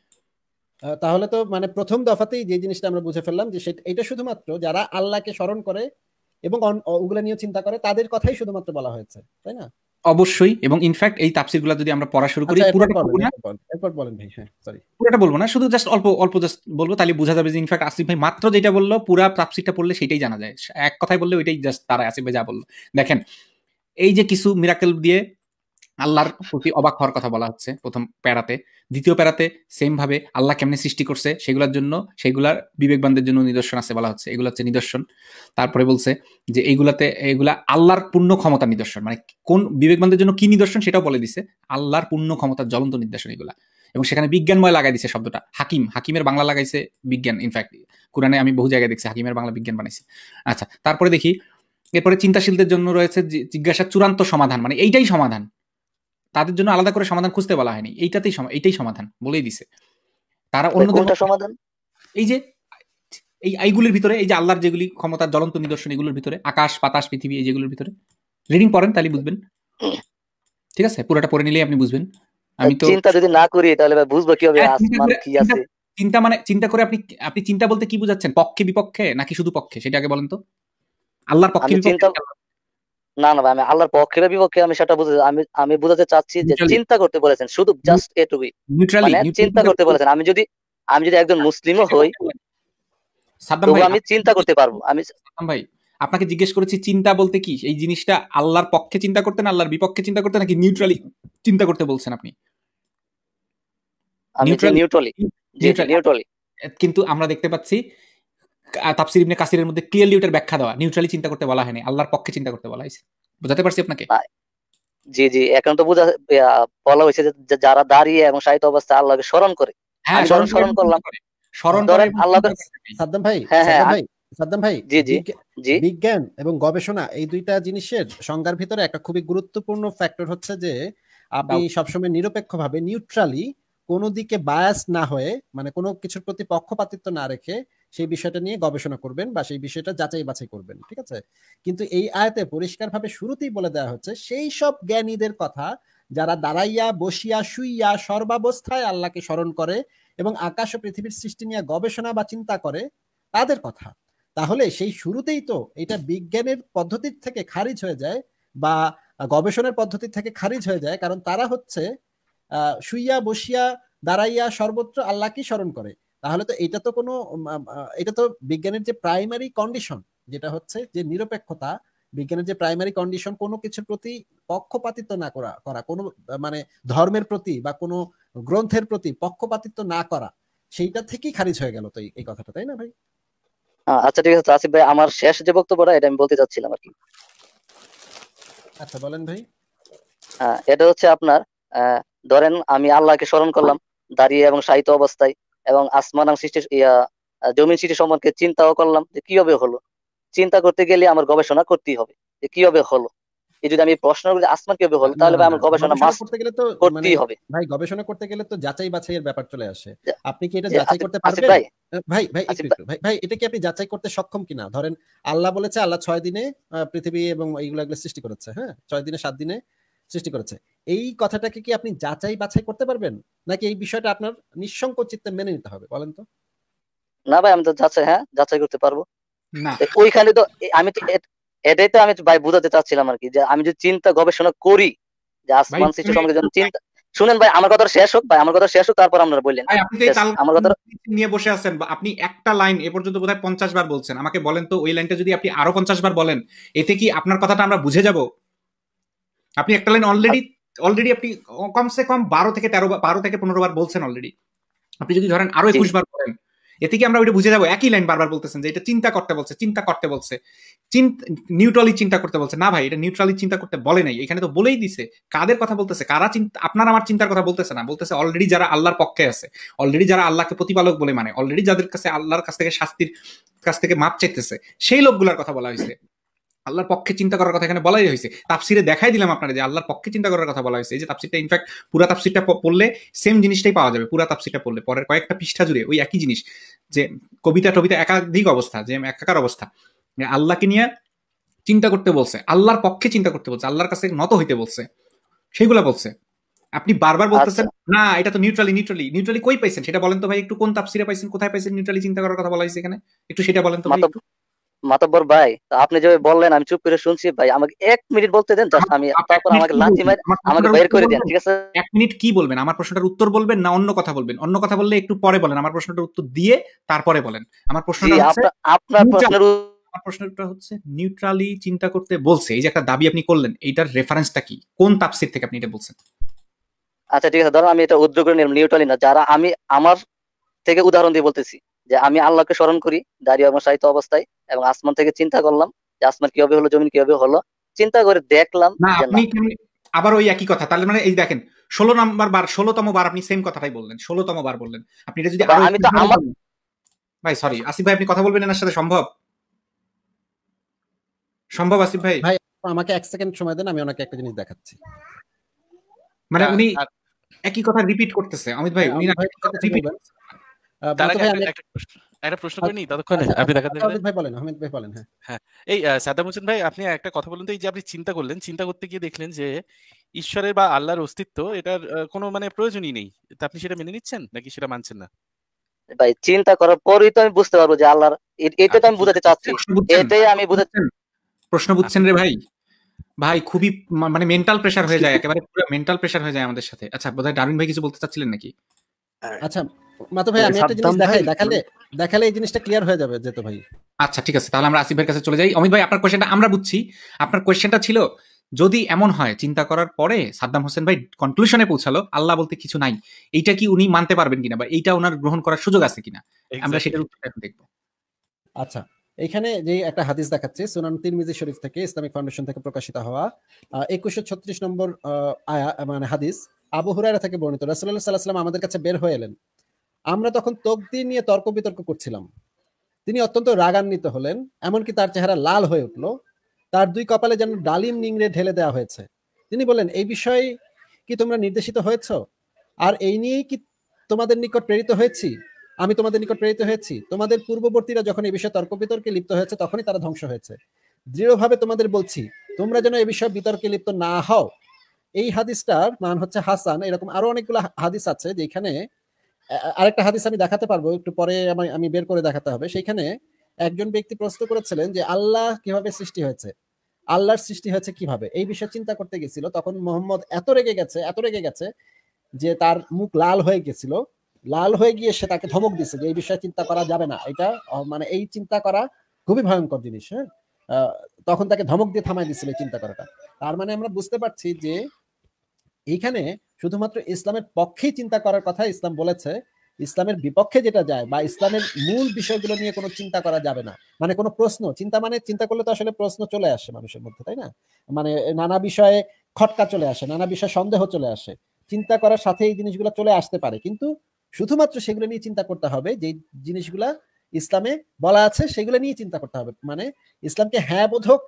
তাহলে তো মানে প্রথম দফাতেই যে জিনিসটা আমরা বুঝে ফেললাম যে এটা শুধুমাত্র যারা আল্লাহকে স্মরণ করে এবং ওগুলা নিয়ে চিন্তা করে তাদের কথাই শুধুমাত্র বলা হয়েছে তাই না অবশ্যই এবং ইনফ্যাক্ট এই তাফসিরগুলো যদি আমরা পড়া শুরু করি আচ্ছা, পুরোটা বলবো না এরপর বলেন ভাই হ্যাঁ সরি পুরোটা বলবো না শুধু জাস্ট অল্প অল্প জাস্ট বলবো তাহলে বোঝা যাবে যে ইনফ্যাক্ট আসিফ ভাই মাত্র যেটা বললো পুরা তাফসিরটা পড়লে সেটাই জানা যায় এক কথায় বললে ওইটাই জাস্ট তারা আসিফ ভাই যা বললো দেখেন এই যে কিছু মিরাকেল দিয়ে আল্লাহর প্রতি অবাক হওয়ার কথা বলা হচ্ছে প্রথম প্যারাতে দ্বিতীয় প্যারাতে সেম ভাবে আল্লাহ কেমনে সৃষ্টি করছে সেগুলোর জন্য সেগুলার বিবেকবানদের জন্য নিদর্শন আছে বলা হচ্ছে এগুলো হচ্ছে নিদর্শন তারপরে বলছে যে এইগুলাতে এগুলা আল্লাহর পূর্ণ ক্ষমতা নিদর্শন মানে কোন বিবেকবানদের জন্য কি নিদর্শন সেটাও বলে দিছে আল্লাহর পূর্ণ ক্ষমতার জ্বলন্ত নিদর্শন এগুলা এবং সেখানে বিজ্ঞানময় লাগাই দিছে শব্দটা হাকিম হাকিমের বাংলা লাগাইছে বিজ্ঞান ইনফ্যাক্ট কোরআনে আমি বহু জায়গায় দেখছি হাকিমের বাংলা বিজ্ঞান বানাইছে আচ্ছা তারপরে দেখি এরপরে চিন্তাশীলদের জন্য রয়েছে জিজ্ঞাসা চূড়ান্ত সমাধান মানে এইটাই সমাধান তাদের জন্য আলাদা করে সমাধান খুঁজতে বলা হয়নি এইটাতেই এইটাই সমাধান বলেই দিছে তারা অন্য সমাধান এই যে এই এইগুলির ভিতরে এই যে আল্লাহর যেগুলি ক্ষমতার জ্বলন্ত নিদর্শন এগুলোর ভিতরে আকাশ বাতাস পৃথিবী এই যেগুলোর ভিতরে রিডিং পড়েন তাহলে বুঝবেন ঠিক আছে পুরোটা পড়ে নিলেই আপনি বুঝবেন আমি তো চিন্তা যদি না করি তাহলে বুঝবো হ্যাঁ, কি হবে আসমান কি আছে চিন্তা মানে চিন্তা করে আপনি আপনি চিন্তা বলতে কি বুঝাচ্ছেন পক্ষে বিপক্ষে নাকি শুধু পক্ষে সেটা আগে বলেন তো আল্লাহর পক্ষে বিপক্ষে না না ভাই আমি আল্লাহর পক্ষের বিপক্ষে আমি সেটা বুঝতে আমি আমি বুঝাতে চাচ্ছি যে চিন্তা করতে বলেছেন শুধু জাস্ট এটুকুই মানে চিন্তা করতে বলেছেন আমি যদি আমি যদি একজন মুসলিমও হই সাদ্দাম ভাই আমি চিন্তা করতে পারবো আমি সাদ্দাম ভাই আপনাকে জিজ্ঞেস করেছি চিন্তা বলতে কি এই জিনিসটা আল্লাহর পক্ষে চিন্তা করতে না আল্লাহর বিপক্ষে চিন্তা করতে নাকি নিউট্রালি চিন্তা করতে বলছেন আপনি আমি নিউট্রালি নিউট্রালি কিন্তু আমরা দেখতে পাচ্ছি তাফসির ইবনে কাসিরের মধ্যে ক্লিয়ারলি ওটার ব্যাখ্যা দেওয়া নিউট্রালি চিন্তা করতে বলা হয়নি আল্লাহর পক্ষে চিন্তা করতে বলা হয়েছে বুঝাতে পারছি আপনাকে জি জি এখন তো বোঝা বলা হয়েছে যে যারা দাঁড়িয়ে এবং সাহিত্য অবস্থায় আল্লাহকে স্মরণ করে হ্যাঁ স্মরণ স্মরণ করলাম স্মরণ করেন আল্লাহকে সাদ্দাম ভাই হ্যাঁ, হ্যাঁ, সাদ্দাম ভাই সাদ্দাম ভাই জি জি জি বিজ্ঞান এবং গবেষণা এই দুইটা জিনিসের সংজ্ঞার ভিতরে একটা খুবই গুরুত্বপূর্ণ ফ্যাক্টর হচ্ছে যে আপনি সবসময় নিরপেক্ষভাবে নিউট্রালি কোনো দিকে বায়াস না হয়ে মানে কোনো কিছুর প্রতি পক্ষপাতিত্ব না রেখে সেই বিষয়টা নিয়ে গবেষণা করবেন বা সেই বিষয়টা যাচাই বাছাই করবেন ঠিক আছে কিন্তু এই আয়তে পরিষ্কারভাবে শুরুতেই বলে দেওয়া হচ্ছে সেই সব জ্ঞানীদের কথা যারা দাঁড়াইয়া বসিয়া শুইয়া সর্বাবস্থায় আল্লাহকে স্মরণ করে এবং আকাশ ও পৃথিবীর সৃষ্টি নিয়ে গবেষণা বা চিন্তা করে তাদের কথা তাহলে সেই শুরুতেই তো এটা বিজ্ঞানের পদ্ধতির থেকে খারিজ হয়ে যায় বা গবেষণার পদ্ধতির থেকে খারিজ হয়ে যায় কারণ তারা হচ্ছে শুইয়া বসিয়া দাঁড়াইয়া সর্বত্র আল্লাহকে স্মরণ করে তাহলে তো এটা তো কোনো এটা তো বিজ্ঞানের যে প্রাইমারি কন্ডিশন যেটা হচ্ছে যে নিরপেক্ষতা বিজ্ঞানের যে প্রাইমারি কন্ডিশন কোনো কিছুর প্রতি পক্ষপাতিত্ব না করা করা কোনো মানে ধর্মের প্রতি বা কোনো গ্রন্থের প্রতি পক্ষপাতিত্ব না করা সেইটা থেকেই খারিজ হয়ে গেল তো এই কথাটা তাই না ভাই আচ্ছা ঠিক আছে আসিফ ভাই আমার শেষ যে বক্তব্যটা এটা আমি বলতে চাচ্ছিলাম আর কি আচ্ছা বলেন ভাই এটা হচ্ছে আপনার ধরেন আমি আল্লাহকে স্মরণ করলাম দাঁড়িয়ে এবং সাহিত্য অবস্থায় এবং আসমান সৃষ্টি ইয়া জমিন সৃষ্টি সম্পর্কে চিন্তাও করলাম যে কিভাবে হলো চিন্তা করতে গেলে আমার গবেষণা করতেই হবে যে কিভাবে হলো এই যদি আমি প্রশ্ন করি আসমান কিভাবে হলো তাহলে আমার গবেষণা মাস করতে গেলে তো মানে করতেই হবে ভাই গবেষণা করতে গেলে তো যাচাই বাছাইয়ের ব্যাপার চলে আসে আপনি কি এটা যাচাই করতে পারবেন ভাই ভাই ভাই ভাই এটা কি আপনি যাচাই করতে সক্ষম কিনা ধরেন আল্লাহ বলেছে আল্লাহ ছয় দিনে পৃথিবী এবং এইগুলো সৃষ্টি করেছে হ্যাঁ ছয় দিনে সাত দিনে সৃষ্টি করেছে এই কথাটাকে কি আপনি যাচাই বাছাই করতে পারবেন নাকি এই বিষয়টা আপনার নিঃসংকোচিত্তে মেনে নিতে হবে বলেন তো না ভাই আমি তো যাচাই হ্যাঁ যাচাই করতে পারবো না ওইখানে তো আমি তো এটাই তো আমি ভাই বুঝাতে চাচ্ছিলাম আর কি যে আমি যদি চিন্তা গবেষণা করি যে আসমান সৃষ্টি সম্পর্কে যখন চিন্তা শুনেন ভাই আমার কথা শেষ হোক ভাই আমার কথা শেষ হোক তারপর আপনারা বললেন আমার কথা নিয়ে বসে আছেন আপনি একটা লাইন এ পর্যন্ত বোধহয় পঞ্চাশ বার বলছেন আমাকে বলেন তো ওই লাইনটা যদি আপনি আরো পঞ্চাশ বার বলেন এতে কি আপনার কথাটা আমরা বুঝে যাবো আপনি একটা লাইন অলরেডি অলরেডি আপনি কমসে কম বারো থেকে তেরো বারো থেকে পনেরো বার বলছেন অলরেডি আপনি যদি ধরেন আরো একুশ বার বলেন এ থেকে আমরা ওইটা বুঝে যাবো একই লাইন বারবার বলতেছেন যে এটা চিন্তা করতে বলছে চিন্তা করতে বলছে নিউট্রালি চিন্তা করতে বলছে না ভাই এটা নিউট্রালি চিন্তা করতে বলে নাই এখানে তো বলেই দিছে কাদের কথা বলতেছে কারা চিন্তা আপনার আমার চিন্তার কথা বলতেছে না বলতেছে অলরেডি যারা আল্লাহর পক্ষে আছে অলরেডি যারা আল্লাহকে প্রতিপালক বলে মানে অলরেডি যাদের কাছে আল্লাহর কাছ থেকে শাস্তির কাছ থেকে মাপ চাইতেছে সেই লোকগুলার কথা বলা হয়েছে আল্লাহর পক্ষে চিন্তা করার কথা এখানে বলাই হয়েছে তাপসিরে দেখাই দিলাম আপনারা যে আল্লাহর পক্ষে চিন্তা করার কথা বলা হয়েছে যে তাপসিরটা ইনফ্যাক্ট পুরা তাপসিরটা পড়লে সেম জিনিসটাই পাওয়া যাবে পুরা তাপসিরটা পড়লে পরের কয়েকটা পৃষ্ঠা জুড়ে ওই একই জিনিস যে কবিতা টবিতা একাধিক অবস্থা যে একাকার অবস্থা আল্লাহকে নিয়ে চিন্তা করতে বলছে আল্লাহর পক্ষে চিন্তা করতে বলছে আল্লাহর কাছে নত হইতে বলছে সেইগুলা বলছে আপনি বারবার বলতেছেন আচ্ছা। না এটা তো নিউট্রালি নিউট্রালি নিউট্রালি কই পাইছেন সেটা বলেন তো ভাই একটু কোন তাফসিরে পাইছেন কোথায় পাইছেন নিউট্রালি চিন্তা করার কথা বলা হয়েছে এখানে একটু সেটা বলেন তো ভাই একটু মাতব্বর ভাই আপনি যে বললেন আমি চুপ করে শুনছি ভাই আমাকে এক মিনিট বলতে দেন জাস্ট আমি তারপর আমাকে লাথি মার আমাকে বের করে দেন ঠিক আছে এক মিনিট কি বলবেন আমার প্রশ্নটার উত্তর বলবেন না অন্য কথা বলবেন অন্য কথা বললে একটু পরে বলেন আমার প্রশ্নটার উত্তর দিয়ে তারপরে বলেন আমার প্রশ্নটা আপনার প্রশ্নের আমার প্রশ্নটা হচ্ছে নিউট্রালি চিন্তা করতে বলছে এই যে একটা দাবি আপনি করলেন এইটার রেফারেন্সটা কি কোন তাফসীর থেকে আপনি এটা বলছেন আচ্ছা ঠিক আছে ধরো আমি এটা উদ্যোগ নিউট্রালি না যারা আমি আমার থেকে উদাহরণ দিয়ে বলতেছি যে আমি আল্লাহকে স্মরণ করি দাঁড়িয়ে এবং সাহিত্য অবস্থায় এবং আসমান থেকে চিন্তা করলাম যে আসমান কিভাবে হলো জমিন কিভাবে হলো চিন্তা করে দেখলাম আবার ওই একই কথা তাহলে মানে এই দেখেন ষোলো নাম্বার বার ষোলোতম বার আপনি সেম কথাটাই বললেন ষোলোতম বার বললেন আপনি এটা যদি আমি তো আমার ভাই সরি আসিফ ভাই আপনি কথা বলবেন এনার সাথে সম্ভব সম্ভব আসিফ ভাই ভাই আমাকে এক সেকেন্ড সময় দেন আমি ওনাকে একটা জিনিস দেখাচ্ছি মানে হ্যাঁ, উনি একই কথা রিপিট করতেছে অমিত ভাই হ্যাঁ, উনি রিপিট ঈশ্বরের বা আল্লাহর অস্তিত্ব এটার কোনো মানে প্রয়োজনই নেই আপনি সেটা মেনে নিচ্ছেন নাকি সেটা মানছেন না ভাই চিন্তা করার পরেই তো আমি বুঝতে পারবো যে আল্লাহর এটা তো আচ্ছা, আমি বুঝাতে আচ্ছা, আচ্ছা। চাচ্ছি এটাই আমি প্রশ্ন বুঝছেন রে ভাই ভাই খুবই মানে মেন্টাল প্রেসার হয়ে যায় একেবারে মেন্টাল প্রেসার হয়ে যায় আমাদের সাথে আচ্ছা বোধহয় ডারুন ভাই কিছু বলতে চাচ্ছিলেন নাকি আচ্ছা মাতো ভাই আমি একটা জিনিস দেখাই দেখালে দেখালে এই জিনিসটা ক্লিয়ার হয়ে যাবে যেত ভাই আচ্ছা ঠিক আছে তাহলে আমরা আসিফের কাছে চলে যাই অমিত ভাই আপনার আমরা বুঝছি আপনার ছিল যদি এমন হয় চিন্তা করার পরে সাদ্দাম হোসেন ভাই কনক্লুশনে পৌঁছালো আল্লাহ বলতে কিছু নাই এইটা কি উনি মানতে পারবেন কিনা বা এইটা ওনার গ্রহণ করার সুযোগ আছে কিনা আমরা সেটার উত্তর এখন দেখবো আচ্ছা এখানে যে একটা হাদিস দেখাচ্ছে সুনান তিরমিজি শরীফ থেকে ইসলামিক ফাউন্ডেশন থেকে প্রকাশিত হওয়া একুশশো ছত্রিশ নম্বর আয়া মানে হাদিস আবু হুরায়রা থেকে বর্ণিত রাসুল্লাহ সাল্লাহ সাল্লাম আমাদের কাছে বের হয়ে এলেন আমরা তখন তকদির নিয়ে তর্ক বিতর্ক করছিলাম তিনি অত্যন্ত রাগান্বিত হলেন এমনকি তার চেহারা লাল হয়ে উঠল তার দুই কপালে যেন ডালিম নিংড়ে ঢেলে দেওয়া হয়েছে তিনি বলেন এই বিষয়ে কি তোমরা নির্দেশিত হয়েছ আর এই নিয়েই কি তোমাদের নিকট প্রেরিত হয়েছি আমি তোমাদের নিকট প্রেরিত হয়েছি তোমাদের পূর্ববর্তীরা যখন এই বিষয়ে তর্ক বিতর্কে লিপ্ত হয়েছে তখনই তারা ধ্বংস হয়েছে দৃঢ়ভাবে তোমাদের বলছি তোমরা যেন এই বিষয়ে বিতর্কে লিপ্ত না হও এই হাদিসটার মান হচ্ছে হাসান এরকম আরো অনেকগুলো হাদিস আছে যেখানে আরেকটা হাদিস আমি দেখাতে পারবো একটু পরে আমি বের করে দেখাতে হবে সেখানে একজন ব্যক্তি প্রশ্ন করেছিলেন যে আল্লাহ কিভাবে সৃষ্টি হয়েছে আল্লাহর সৃষ্টি হয়েছে কিভাবে এই বিষয়ে চিন্তা করতে গেছিল তখন মোহাম্মদ এত রেগে গেছে এত রেগে গেছে যে তার মুখ লাল হয়ে গেছিল লাল হয়ে গিয়ে সে তাকে ধমক দিছে যে এই বিষয়ে চিন্তা করা যাবে না এটা মানে এই চিন্তা করা খুবই ভয়ঙ্কর জিনিস হ্যাঁ তখন তাকে ধমক দিয়ে থামাই দিছিল চিন্তা করাটা তার মানে আমরা বুঝতে পারছি যে এইখানে শুধুমাত্র ইসলামের পক্ষেই চিন্তা করার কথা ইসলাম বলেছে ইসলামের বিপক্ষে যেটা যায় বা ইসলামের মূল বিষয়গুলো নিয়ে কোনো চিন্তা করা যাবে না মানে কোনো প্রশ্ন চিন্তা মানে চিন্তা করলে তো আসলে প্রশ্ন চলে আসে মানুষের মধ্যে তাই না মানে নানা বিষয়ে খটকা চলে আসে নানা বিষয়ে সন্দেহ চলে আসে চিন্তা করার সাথে এই জিনিসগুলো চলে আসতে পারে কিন্তু শুধুমাত্র সেগুলো নিয়ে চিন্তা করতে হবে যে জিনিসগুলা ইসলামে বলা আছে সেগুলো নিয়ে চিন্তা করতে হবে মানে ইসলামকে হ্যাঁ বোধক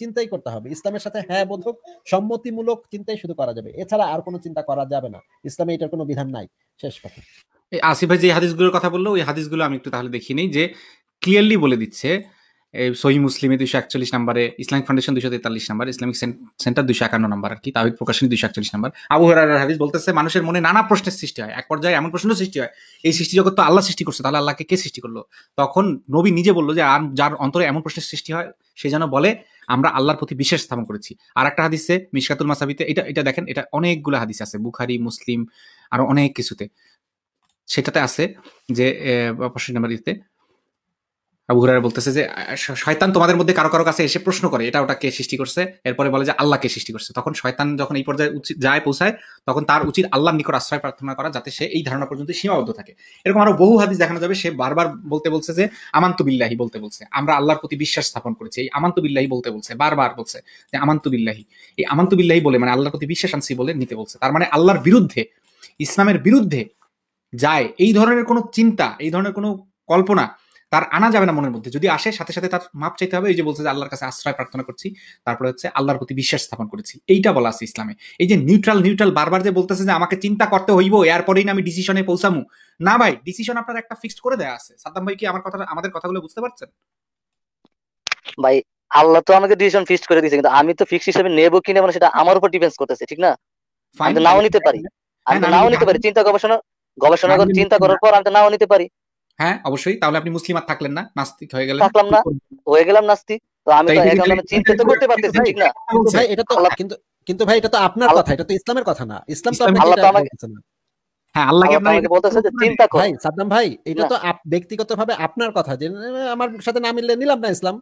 চিন্তাই করতে হবে ইসলামের সাথে হ্যাঁ বোধক সম্মতিমূলক চিন্তাই শুধু করা যাবে এছাড়া আর কোনো চিন্তা করা যাবে না ইসলামে এটার কোনো বিধান নাই শেষ কথা আসিফ ভাই যে হাদিসগুলোর কথা বললো ওই হাদিসগুলো আমি একটু তাহলে দেখিনি যে ক্লিয়ারলি বলে দিচ্ছে সহি মুসলিমে দুইশো একচল্লিশ নাম্বারে ইসলামিক ফাউন্ডেশন দুইশো তেতাল্লিশ নাম্বার ইসলামিক সেন্টার দুইশো একান্ন নাম্বার আর কি তাহিদ প্রকাশনী দুইশো একচল্লিশ নাম্বার আবু হরার হাদিস বলতেছে মানুষের মনে নানা প্রশ্নের সৃষ্টি হয় এক পর্যায়ে এমন প্রশ্ন সৃষ্টি হয় এই সৃষ্টি জগৎ তো আল্লাহ সৃষ্টি করছে তাহলে আল্লাহকে কে সৃষ্টি করলো তখন নবী নিজে বললো যে যার অন্তরে এমন প্রশ্নের সৃষ্টি হয় সে যেন বলে আমরা আল্লাহর প্রতি বিশ্বাস স্থাপন করেছি আর একটা হাদিসে মিসকাতুল মাসাবিতে এটা এটা দেখেন এটা অনেকগুলো হাদিস আছে বুখারি মুসলিম আরো অনেক কিছুতে সেটাতে আছে যে প্রশ্ন নাম্বার আবু হুরারা বলতেছে যে শয়তান তোমাদের মধ্যে কারো কারো কাছে এসে প্রশ্ন করে এটা ওটা কে সৃষ্টি করছে এরপরে বলে যে আল্লাহকে সৃষ্টি করছে তখন শয়তান যখন এই পর্যায়ে উচিত যায় পৌঁছায় তখন তার উচিত আল্লাহর নিকট আশ্রয় প্রার্থনা করা যাতে সে এই ধারণা পর্যন্ত সীমাবদ্ধ থাকে এরকম আরো বহু হাদিস দেখানো যাবে সে বারবার বলতে বলছে যে আমান্ত বিল্লাহি বলতে বলছে আমরা আল্লাহর প্রতি বিশ্বাস স্থাপন করেছি এই আমান্ত বিল্লাহি বলতে বলছে বারবার বলছে যে আমান্ত বিল্লাহি এই আমান্ত বিল্লাহি বলে মানে আল্লাহর প্রতি বিশ্বাস আনছি বলে নিতে বলছে তার মানে আল্লাহর বিরুদ্ধে ইসলামের বিরুদ্ধে যায় এই ধরনের কোনো চিন্তা এই ধরনের কোনো কল্পনা তার আনা যাবে না মনের মধ্যে যদি আসে সাথে সাথে তার মাপ চাইতে হবে এই যে বলছে যে আল্লাহর কাছে আশ্রয় প্রার্থনা করছি তারপরে হচ্ছে আল্লাহর প্রতি বিশ্বাস স্থাপন করেছি এইটা বলা আছে ইসলামে এই যে নিউট্রাল নিউট্রাল বারবার যে বলতেছে যে আমাকে চিন্তা করতে হইব এরপরেই না আমি ডিসিশনে পৌঁছামু না ভাই ডিসিশন আপনার একটা ফিক্সড করে দেওয়া আছে সাদ্দাম ভাই কি আমার কথা আমাদের কথাগুলো বুঝতে পারছেন ভাই আল্লাহ তো আমাকে ডিসিশন ফিক্সড করে দিয়েছে কিন্তু আমি তো ফিক্স হিসেবে নেব কি নেব সেটা আমার উপর ডিপেন্ডস করতেছে ঠিক না আমি নাও নিতে পারি আমি নাও নিতে পারি চিন্তা গবেষণা গবেষণা করে চিন্তা করার পর আমি নাও নিতে পারি হ্যাঁ অবশ্যই তাহলে আপনি মুসলিম আর থাকলেন না নাস্তিক হয়ে গেলেন থাকলাম না হয়ে গেলাম নাস্তিক তো আমি তো এই কারণে চিন্তা তো করতে পারতেছি ঠিক না ভাই এটা তো কিন্তু কিন্তু ভাই এটা তো আপনার কথা এটা তো ইসলামের কথা না ইসলাম তো আপনি আপনাকে হ্যাঁ আল্লাহকে আপনাকে বলতেছে যে চিন্তা করো ভাই সাদ্দাম ভাই এটা তো ব্যক্তিগতভাবে আপনার কথা যে আমার সাথে না মিললে নিলাম না ইসলাম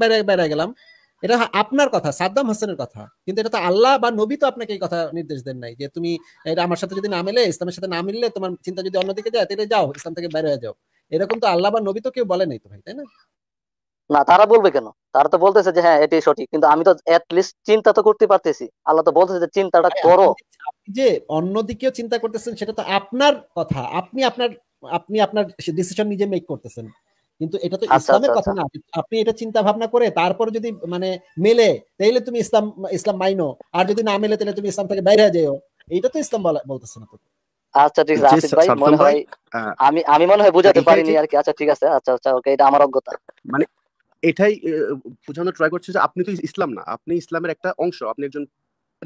বাইরে বাইরে গেলাম এটা আপনার কথা সাদ্দাম হোসেনের কথা কিন্তু এটা তো আল্লাহ বা নবী তো আপনাকে এই কথা নির্দেশ দেন নাই যে তুমি এটা আমার সাথে যদি না মেলে ইসলামের সাথে না মিললে তোমার চিন্তা যদি অন্যদিকে যায় তাহলে যাও ইসলাম থেকে বাইরে যাও এরকম তো আল্লাহ বা নবী তো কেউ বলে নাই তো ভাই তাই না না তারা বলবে কেন তারা তো বলতেছে যে হ্যাঁ এটাই সঠিক কিন্তু আমি তো লিস্ট চিন্তা তো করতে পারতেছি আল্লাহ তো বলতেছে যে চিন্তাটা করো যে অন্যদিকেও চিন্তা করতেছেন সেটা তো আপনার কথা আপনি আপনার আপনি আপনার ডিসিশন নিজে মেক করতেছেন কিন্তু এটা তো আচ্ছা, আচ্ছা, ইসলামের কথা আচ্ছা। না আপনি এটা চিন্তা ভাবনা করে তারপরে যদি মানে মেলে তাইলে তুমি ইসলাম ইসলাম মাইনো আর যদি না মেলে তাহলে তুমি ইসলাম থেকে বাইরে যেও এটা তো ইসলাম বলতেছে না আচ্ছা ঠিক আছে আসিফ ভাই মনে হয় আমি আমি মনে হয় বুঝাতে পারিনি আর কি আচ্ছা ঠিক আছে আচ্ছা আচ্ছা ওকে এটা আমার অজ্ঞতা মানে এটাই বোঝানো ট্রাই করছে যে আপনি তো ইসলাম না আপনি ইসলামের একটা অংশ আপনি একজন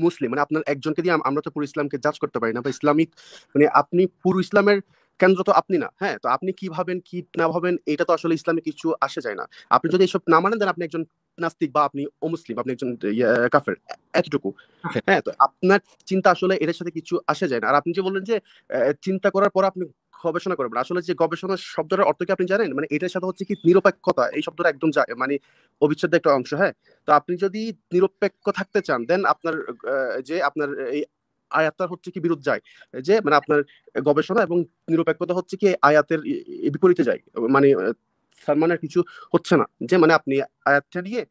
মুসলিম মানে আপনার একজনকে দিয়ে আমরা তো পুরো ইসলামকে জাজ করতে পারি না বা ইসলামিক মানে আপনি পুরো ইসলামের কেন্দ্র তো আপনি না হ্যাঁ তো আপনি কি ভাবেন কি না ভাবেন এটা তো আসলে ইসলামে কিছু আসে যায় না আপনি যদি এসব না মানেন দেন আপনি একজন নাস্তিক বা আপনি অমুসলিম আপনি একজন ইয়ে, কাফের এতটুকু হ্যাঁ তো আপনার চিন্তা আসলে এটার সাথে কিছু আসে যায় না আর আপনি যে বললেন যে চিন্তা করার পর আপনি গবেষণা করবেন আসলে যে গবেষণা শব্দটার অর্থ কি আপনি জানেন মানে এটার সাথে হচ্ছে কি নিরপেক্ষতা এই শব্দটা একদম মানে অবিচ্ছেদ্য একটা অংশ হ্যাঁ তো আপনি যদি নিরপেক্ষ থাকতে চান দেন আপনার যে আপনার এই আয়াতটার হচ্ছে কি বিরুদ্ধে যায় যে মানে আপনার গবেষণা এবং নিরপেক্ষতা হচ্ছে কি আয়াতের বিপরীতে যায় মানে সালমানের কিছু হচ্ছে না যে মানে আপনি আয়াতটা নিয়ে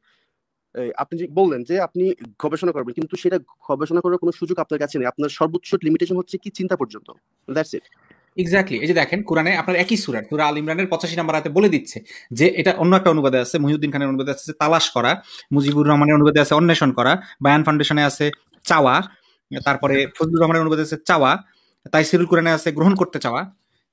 আপনি যে বললেন যে আপনি গবেষণা করবেন কিন্তু সেটা গবেষণা করার কোনো সুযোগ আপনার কাছে নেই আপনার সর্বোচ্চ লিমিটেশন হচ্ছে কি চিন্তা পর্যন্ত দ্যাটস ইট এক্স্যাক্টলি এই যে দেখেন কোরআনে আপনার একই সুরার সুরা আল ইমরানের পঁচাশি নাম্বার হাতে বলে দিচ্ছে যে এটা অন্য একটা অনুবাদে আছে মহিউদ্দিন খানের অনুবাদে আছে তালাশ করা মুজিবুর রহমানের অনুবাদে আছে অন্বেষণ করা বায়ান ফাউন্ডেশনে আছে চাওয়া তারপরে ফজলুর রহমানের অনুবাদ আছে চাওয়া তাই সিরুল কোরআনে আছে গ্রহণ করতে চাওয়া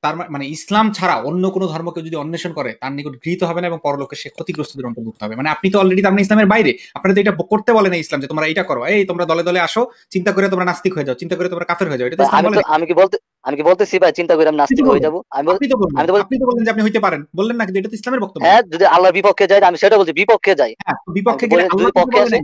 তার মানে ইসলাম ছাড়া অন্য কোনো ধর্মকে যদি অন্বেষণ করে তার নিকট গৃহীত হবে না এবং পরলোকে সে ক্ষতিগ্রস্তদের অন্তর্ভুক্ত হবে মানে আপনি তো অলরেডি তার ইসলামের বাইরে আপনারা তো এটা করতে বলে না ইসলাম যে তোমরা এটা করো এই তোমরা দলে দলে আসো চিন্তা করে তোমরা নাস্তিক হয়ে যাও চিন্তা করে তোমরা কাফের হয়ে যাও এটা আমি কি বলতে আমি কি বলতেছি ভাই চিন্তা করে আমি নাস্তিক হয়ে যাব আমি আপনি তো বলেন আপনি তো বলেন যে আপনি হইতে পারেন বললেন না কিন্তু এটা তো ইসলামের বক্তব্য হ্যাঁ যদি আল্লাহর বিপক্ষে যায় আমি সেটা বলছি বিপক্ষে যাই হ্যাঁ বিপক্ষে গেলে আল্লাহর পক্ষে আছে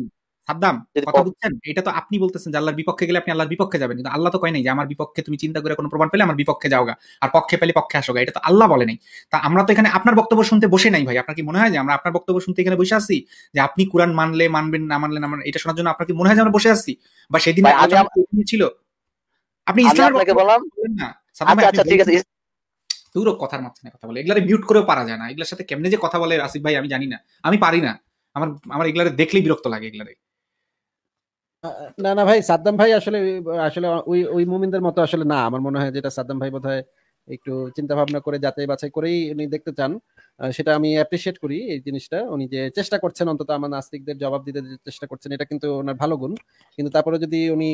সাদ্দাম কথা বুঝছেন এটা তো আপনি বলতেছেন যে আল্লাহর বিপক্ষে গেলে আপনি আল্লাহর বিপক্ষে যাবেন কিন্তু আল্লাহ তো কয় নাই যে আমার বিপক্ষে তুমি চিন্তা করে কোনো প্রমাণ পেলে আমার বিপক্ষে যাওগা আর পক্ষে পেলে পক্ষে আসো এটা তো আল্লাহ বলে নাই তা আমরা তো এখানে আপনার বক্তব্য শুনতে বসে নাই ভাই আপনার কি মনে হয় যে আমরা আপনার বক্তব্য শুনতে এখানে বসে আছি যে আপনি কোরআন মানলে মানবেন না মানলেন আমার এটা শোনার জন্য আপনার কি মনে হয় যে আমরা বসে আছি বা সেদিন ছিল আপনি ইসলামের বললাম না আচ্ছা, আচ্ছা ঠিক আছে কথার মাঝখানে কথা বলে এগুলারে মিউট করেও পারা যায় না এগুলোর সাথে কেমনে যে কথা বলে আসিফ ভাই আমি জানি না আমি পারি না আমার আমার এগুলারে দেখলেই বিরক্ত লাগে এগুলারে না না ভাই সাদ্দাম ভাই আসলে আসলে ওই ওই মুমিনদের মতো আসলে না আমার মনে হয় যেটা সাদ্দাম ভাই বোধহয় একটু চিন্তা ভাবনা করে যাচাই বাছাই করেই উনি দেখতে চান সেটা আমি অ্যাপ্রিসিয়েট করি এই জিনিসটা উনি যে চেষ্টা করছেন অন্তত আমার নাস্তিকদের জবাব দিতে চেষ্টা করছেন এটা কিন্তু ওনার ভালো গুণ কিন্তু তারপরে যদি উনি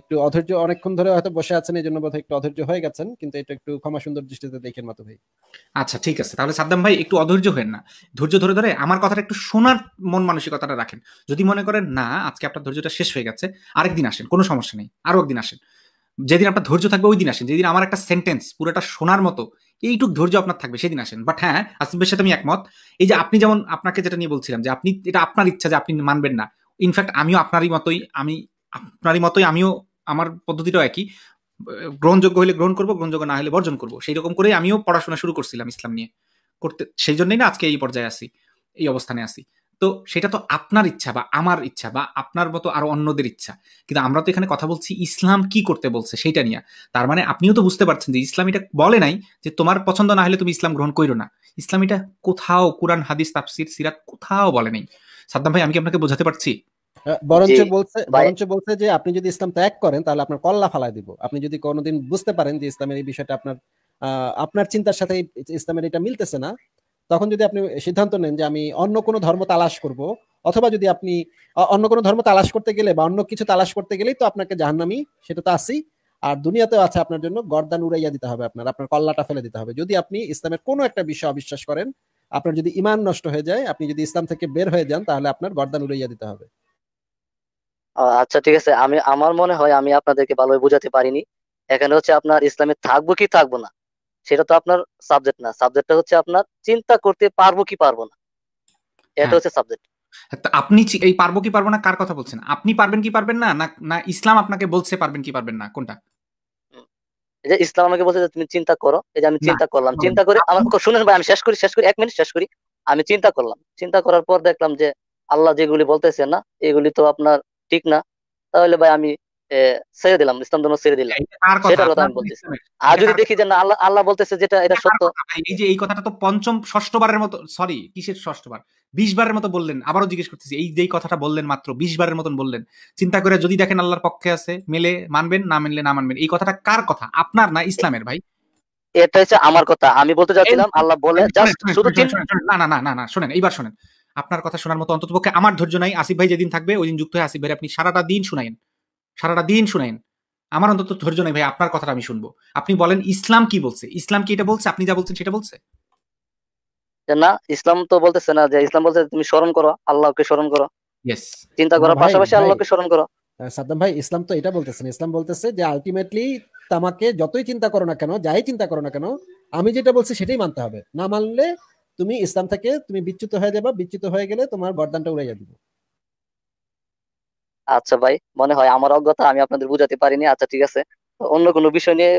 একটু অধৈর্য অনেকক্ষণ ধরে হয়তো বসে আছেন এই জন্য বোধ একটু অধৈর্য হয়ে গেছেন কিন্তু এটা একটু ক্ষমা সুন্দর দৃষ্টিতে দেখেন মাতো ভাই আচ্ছা ঠিক আছে তাহলে সাদ্দাম ভাই একটু অধৈর্য হয়ে না ধৈর্য ধরে ধরে আমার কথাটা একটু শোনার মন মানসিকতাটা রাখেন যদি মনে করেন না আজকে আপনার ধৈর্যটা শেষ হয়ে গেছে আরেকদিন আসেন কোনো সমস্যা নেই আরো একদিন আসেন যেদিন আপনার ধৈর্য থাকবে ওই দিন আসেন যেদিন আমার একটা সেন্টেন্স পুরোটা শোনার মতো এইটুক ধৈর্য আপনার থাকবে সেদিন আসেন বাট হ্যাঁ আসিফের সাথে আমি একমত এই যে আপনি যেমন আপনাকে যেটা নিয়ে বলছিলাম যে আপনি এটা আপনার ইচ্ছা যে আপনি মানবেন না ইনফ্যাক্ট আমিও আপনারই মতোই আমি আপনারই মতোই আমিও আমার পদ্ধতিটাও একই গ্রহণযোগ্য হলে গ্রহণ করবো গ্রহণযোগ্য না হলে বর্জন করবো সেই রকম করেই আমিও পড়াশোনা শুরু করছিলাম ইসলাম নিয়ে করতে সেই জন্যই না আজকে এই পর্যায়ে আসি এই অবস্থানে আসি তো সেটা তো আপনার ইচ্ছা বা আমার ইচ্ছা বা আপনার মতো আরো অন্যদের ইচ্ছা কিন্তু আমরা তো এখানে কথা বলছি ইসলাম কি করতে বলছে সেটা নিয়ে তার মানে আপনিও তো বুঝতে পারছেন যে ইসলাম এটা বলে নাই যে তোমার পছন্দ না হলে তুমি ইসলাম গ্রহণ করো না ইসলাম এটা কোথাও কোরআন হাদিস তাফসির সিরাত কোথাও বলে নাই সাদ্দাম ভাই আমি কি আপনাকে বোঝাতে পারছি হ্যাঁ, বরঞ্চ বলছে বরঞ্চ বলছে যে আপনি যদি ইসলাম ত্যাগ করেন তাহলে আপনার কল্লা ফালাই দিব আপনি যদি কোনোদিন বুঝতে পারেন যে ইসলামের এই বিষয়টা আপনার আপনার চিন্তার সাথে ইসলামের এটা মিলতেছে না তখন যদি আপনি সিদ্ধান্ত নেন যে আমি অন্য কোনো ধর্ম তালাশ করব অথবা যদি আপনি অন্য কোনো ধর্ম তালাশ করতে গেলে বা অন্য কিছু তালাশ করতে গেলেই তো আপনাকে জাহান্নামি সেটা তো আসি আর দুনিয়াতেও আছে আপনার জন্য গর্দান উড়াইয়া দিতে হবে আপনার আপনার কল্লাটা ফেলে দিতে হবে যদি আপনি ইসলামের কোনো একটা বিষয় অবিশ্বাস করেন আপনার যদি ইমান নষ্ট হয়ে যায় আপনি যদি ইসলাম থেকে বের হয়ে যান তাহলে আপনার গর্দান উড়াইয়া দিতে হবে আচ্ছা ঠিক আছে আমি আমার মনে হয় আমি আপনাদেরকে ভালোভাবে বুঝাতে পারিনি এখানে হচ্ছে আপনার ইসলামে থাকবো কি থাকবো না সেটা তো আপনার সাবজেক্ট না সাবজেক্টটা হচ্ছে আপনার চিন্তা করতে পারবো কি পারবো না এটা হ্যাঁ। হচ্ছে সাবজেক্ট হ্যাঁ, আপনি এই পারবো কি পারবো না কার কথা বলছেন আপনি পারবেন কি পারবেন না না ইসলাম আপনাকে বলছে পারবেন কি পারবেন না কোনটা যে ইসলাম আমাকে বলছে তুমি চিন্তা করো এই যে আমি চিন্তা করলাম চিন্তা করে আমার শুনেন ভাই আমি শেষ করি শেষ করি এক মিনিট শেষ করি আমি চিন্তা করলাম চিন্তা করার পর দেখলাম যে আল্লাহ যেগুলি বলতেছে না এগুলি তো আপনার ঠিক না তাহলে ভাই আমি ছেড়ে দিলাম ইসলাম ধর্ম ছেড়ে দিলাম সেটার কথা আমি বলতেছি আর যদি দেখি যে আল্লাহ আল্লাহ বলতেছে যেটা এটা সত্য এই যে এই কথাটা তো পঞ্চম ষষ্ঠবারের মতো সরি কিসের ষষ্ঠবার বিশ বারের মতো বললেন আবারও জিজ্ঞেস করতেছি এই যে কথাটা বললেন মাত্র বিশ বারের মতন বললেন চিন্তা করে যদি দেখেন আল্লাহর পক্ষে আছে মেলে মানবেন না মানলে না মানবেন এই কথাটা কার কথা আপনার না ইসলামের ভাই এটা হচ্ছে আমার কথা আমি বলতে চাচ্ছিলাম আল্লাহ বলে জাস্ট শুধু না না না না শোনেন এইবার শোনেন আপনার কথা শোনার মতো অন্তত পক্ষে আমার ধৈর্য নাই আসিফ ভাই যেদিন থাকবে ওই দিন যুক্ত হয়ে আসিফ ভাই আপনি সারাটা দিন শুনাইন সারাটা দিন শুনেন আমার অন্তত ধৈর্য নেই ভাই আপনার কথাটা আমি শুনবো আপনি বলেন ইসলাম কি বলছে ইসলাম কি এটা বলছে আপনি যা বলছেন সেটা বলছে না ইসলাম তো বলতেছে না যে ইসলাম বলছে তুমি স্মরণ করো আল্লাহকে স্মরণ করো চিন্তা করার পাশাপাশি আল্লাহকে স্মরণ করো সাদ্দাম ভাই ইসলাম তো এটা বলতেছে না ইসলাম বলতেছে যে আলটিমেটলি তোমাকে যতই চিন্তা করো না কেন যাই চিন্তা করো না কেন আমি যেটা বলছি সেটাই মানতে হবে না মানলে তুমি ইসলাম থেকে তুমি বিচ্যুত হয়ে যাবে বিচ্যুত হয়ে গেলে তোমার বরদানটা উড়ে যাবে আচ্ছা ভাই মনে হয় আমার অজ্ঞতা আমি আপনাদের বুঝাতে পারিনি আচ্ছা ঠিক আছে অন্য কোনো বিষয় নিয়ে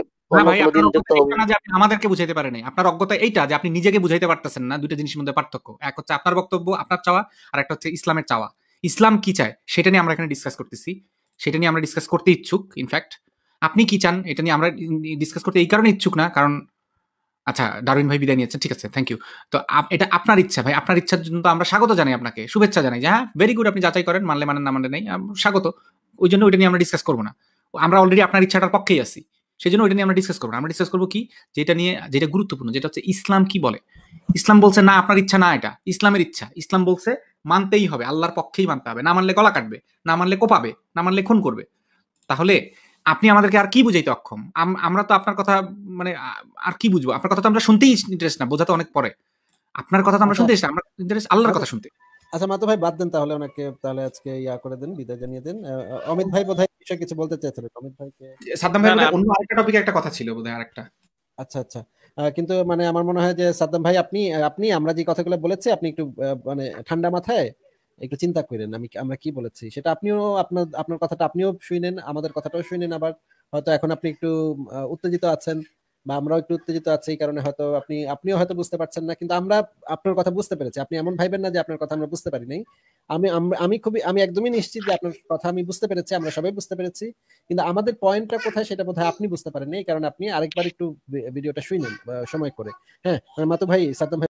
আমাদেরকে বুঝাইতে পারেনি আপনার অজ্ঞতা এইটা যে আপনি নিজেকে বুঝাইতে পারতেছেন না দুইটা জিনিসের মধ্যে পার্থক্য এক হচ্ছে আপনার বক্তব্য আপনার চাওয়া আর একটা হচ্ছে ইসলামের চাওয়া ইসলাম কি চায় সেটা নিয়ে আমরা এখানে ডিসকাস করতেছি সেটা নিয়ে আমরা ডিসকাস করতে ইচ্ছুক ইনফ্যাক্ট আপনি কি চান এটা নিয়ে আমরা ডিসকাস করতে এই কারণে ইচ্ছুক না কারণ আচ্ছা দারুণ ভাই বিদায় নিয়েছেন ঠিক আছে থ্যাংক ইউ তো এটা আপনার ইচ্ছা ভাই আপনার ইচ্ছার জন্য তো আমরা স্বাগত জানাই আপনাকে শুভেচ্ছা জানাই যে হ্যাঁ ভেরি গুড আপনি যাচাই করেন মানলে মানেন না মানলে নেই স্বাগত ওই জন্য ওইটা নিয়ে আমরা ডিসকাস করবো না আমরা অলরেডি আপনার ইচ্ছাটার পক্ষেই আছি সেই জন্য ওইটা নিয়ে আমরা ডিসকাস করবো আমরা ডিসকাস করবো কি যেটা নিয়ে যেটা গুরুত্বপূর্ণ যেটা হচ্ছে ইসলাম কি বলে ইসলাম বলছে না আপনার ইচ্ছা না এটা ইসলামের ইচ্ছা ইসলাম বলছে মানতেই হবে আল্লাহর পক্ষেই মানতে হবে না মানলে গলা কাটবে না মানলে কোপাবে না মানলে খুন করবে তাহলে আপনি আমাদেরকে আর কি বুঝাইতে অক্ষম আমরা তো আপনার কথা মানে আর কি বুঝবো আপনার কথা তো আমরা শুনতেই ইন্টারেস্ট না বোঝাতে অনেক পরে আপনার কথা তো আমরা আচ্ছা। শুনতেই আমরা ইন্টারেস্ট আল্লাহর কথা আচ্ছা। শুনতে আচ্ছা মাতো ভাই বাদ দেন তাহলে ওনাকে তাহলে আজকে ইয়া করে দেন বিদায় জানিয়ে দেন অমিত ভাই বোধহয় বিষয়ে কিছু বলতে চাইছিলেন অমিত ভাইকে সাদ্দাম ভাই অন্য আরেকটা টপিকে একটা কথা ছিল বোধহয় আরেকটা আচ্ছা আচ্ছা কিন্তু মানে আমার মনে হয় যে সাদ্দাম ভাই আপনি আপনি আমরা যে কথাগুলো বলেছি আপনি একটু মানে ঠান্ডা মাথায় একটু চিন্তা করেন আমি আমরা কি বলেছি সেটা আপনিও আপনার আপনার কথাটা আপনিও শুনেন আমাদের কথাটাও শুনেন আবার হয়তো এখন আপনি একটু উত্তেজিত আছেন বা আমরাও একটু উত্তেজিত আছি এই কারণে হয়তো আপনি আপনিও হয়তো বুঝতে পারছেন না কিন্তু আমরা আপনার কথা বুঝতে পেরেছি আপনি এমন ভাইবেন না যে আপনার কথা আমরা বুঝতে পারি নাই আমি আমি খুবই আমি একদমই নিশ্চিত যে আপনার কথা আমি বুঝতে পেরেছি আমরা সবাই বুঝতে পেরেছি কিন্তু আমাদের পয়েন্টটা কোথায় সেটা বোধহয় আপনি বুঝতে পারেন এই কারণ আপনি আরেকবার একটু ভিডিওটা শুনেন সময় করে হ্যাঁ মাতু ভাই সাদম ভাই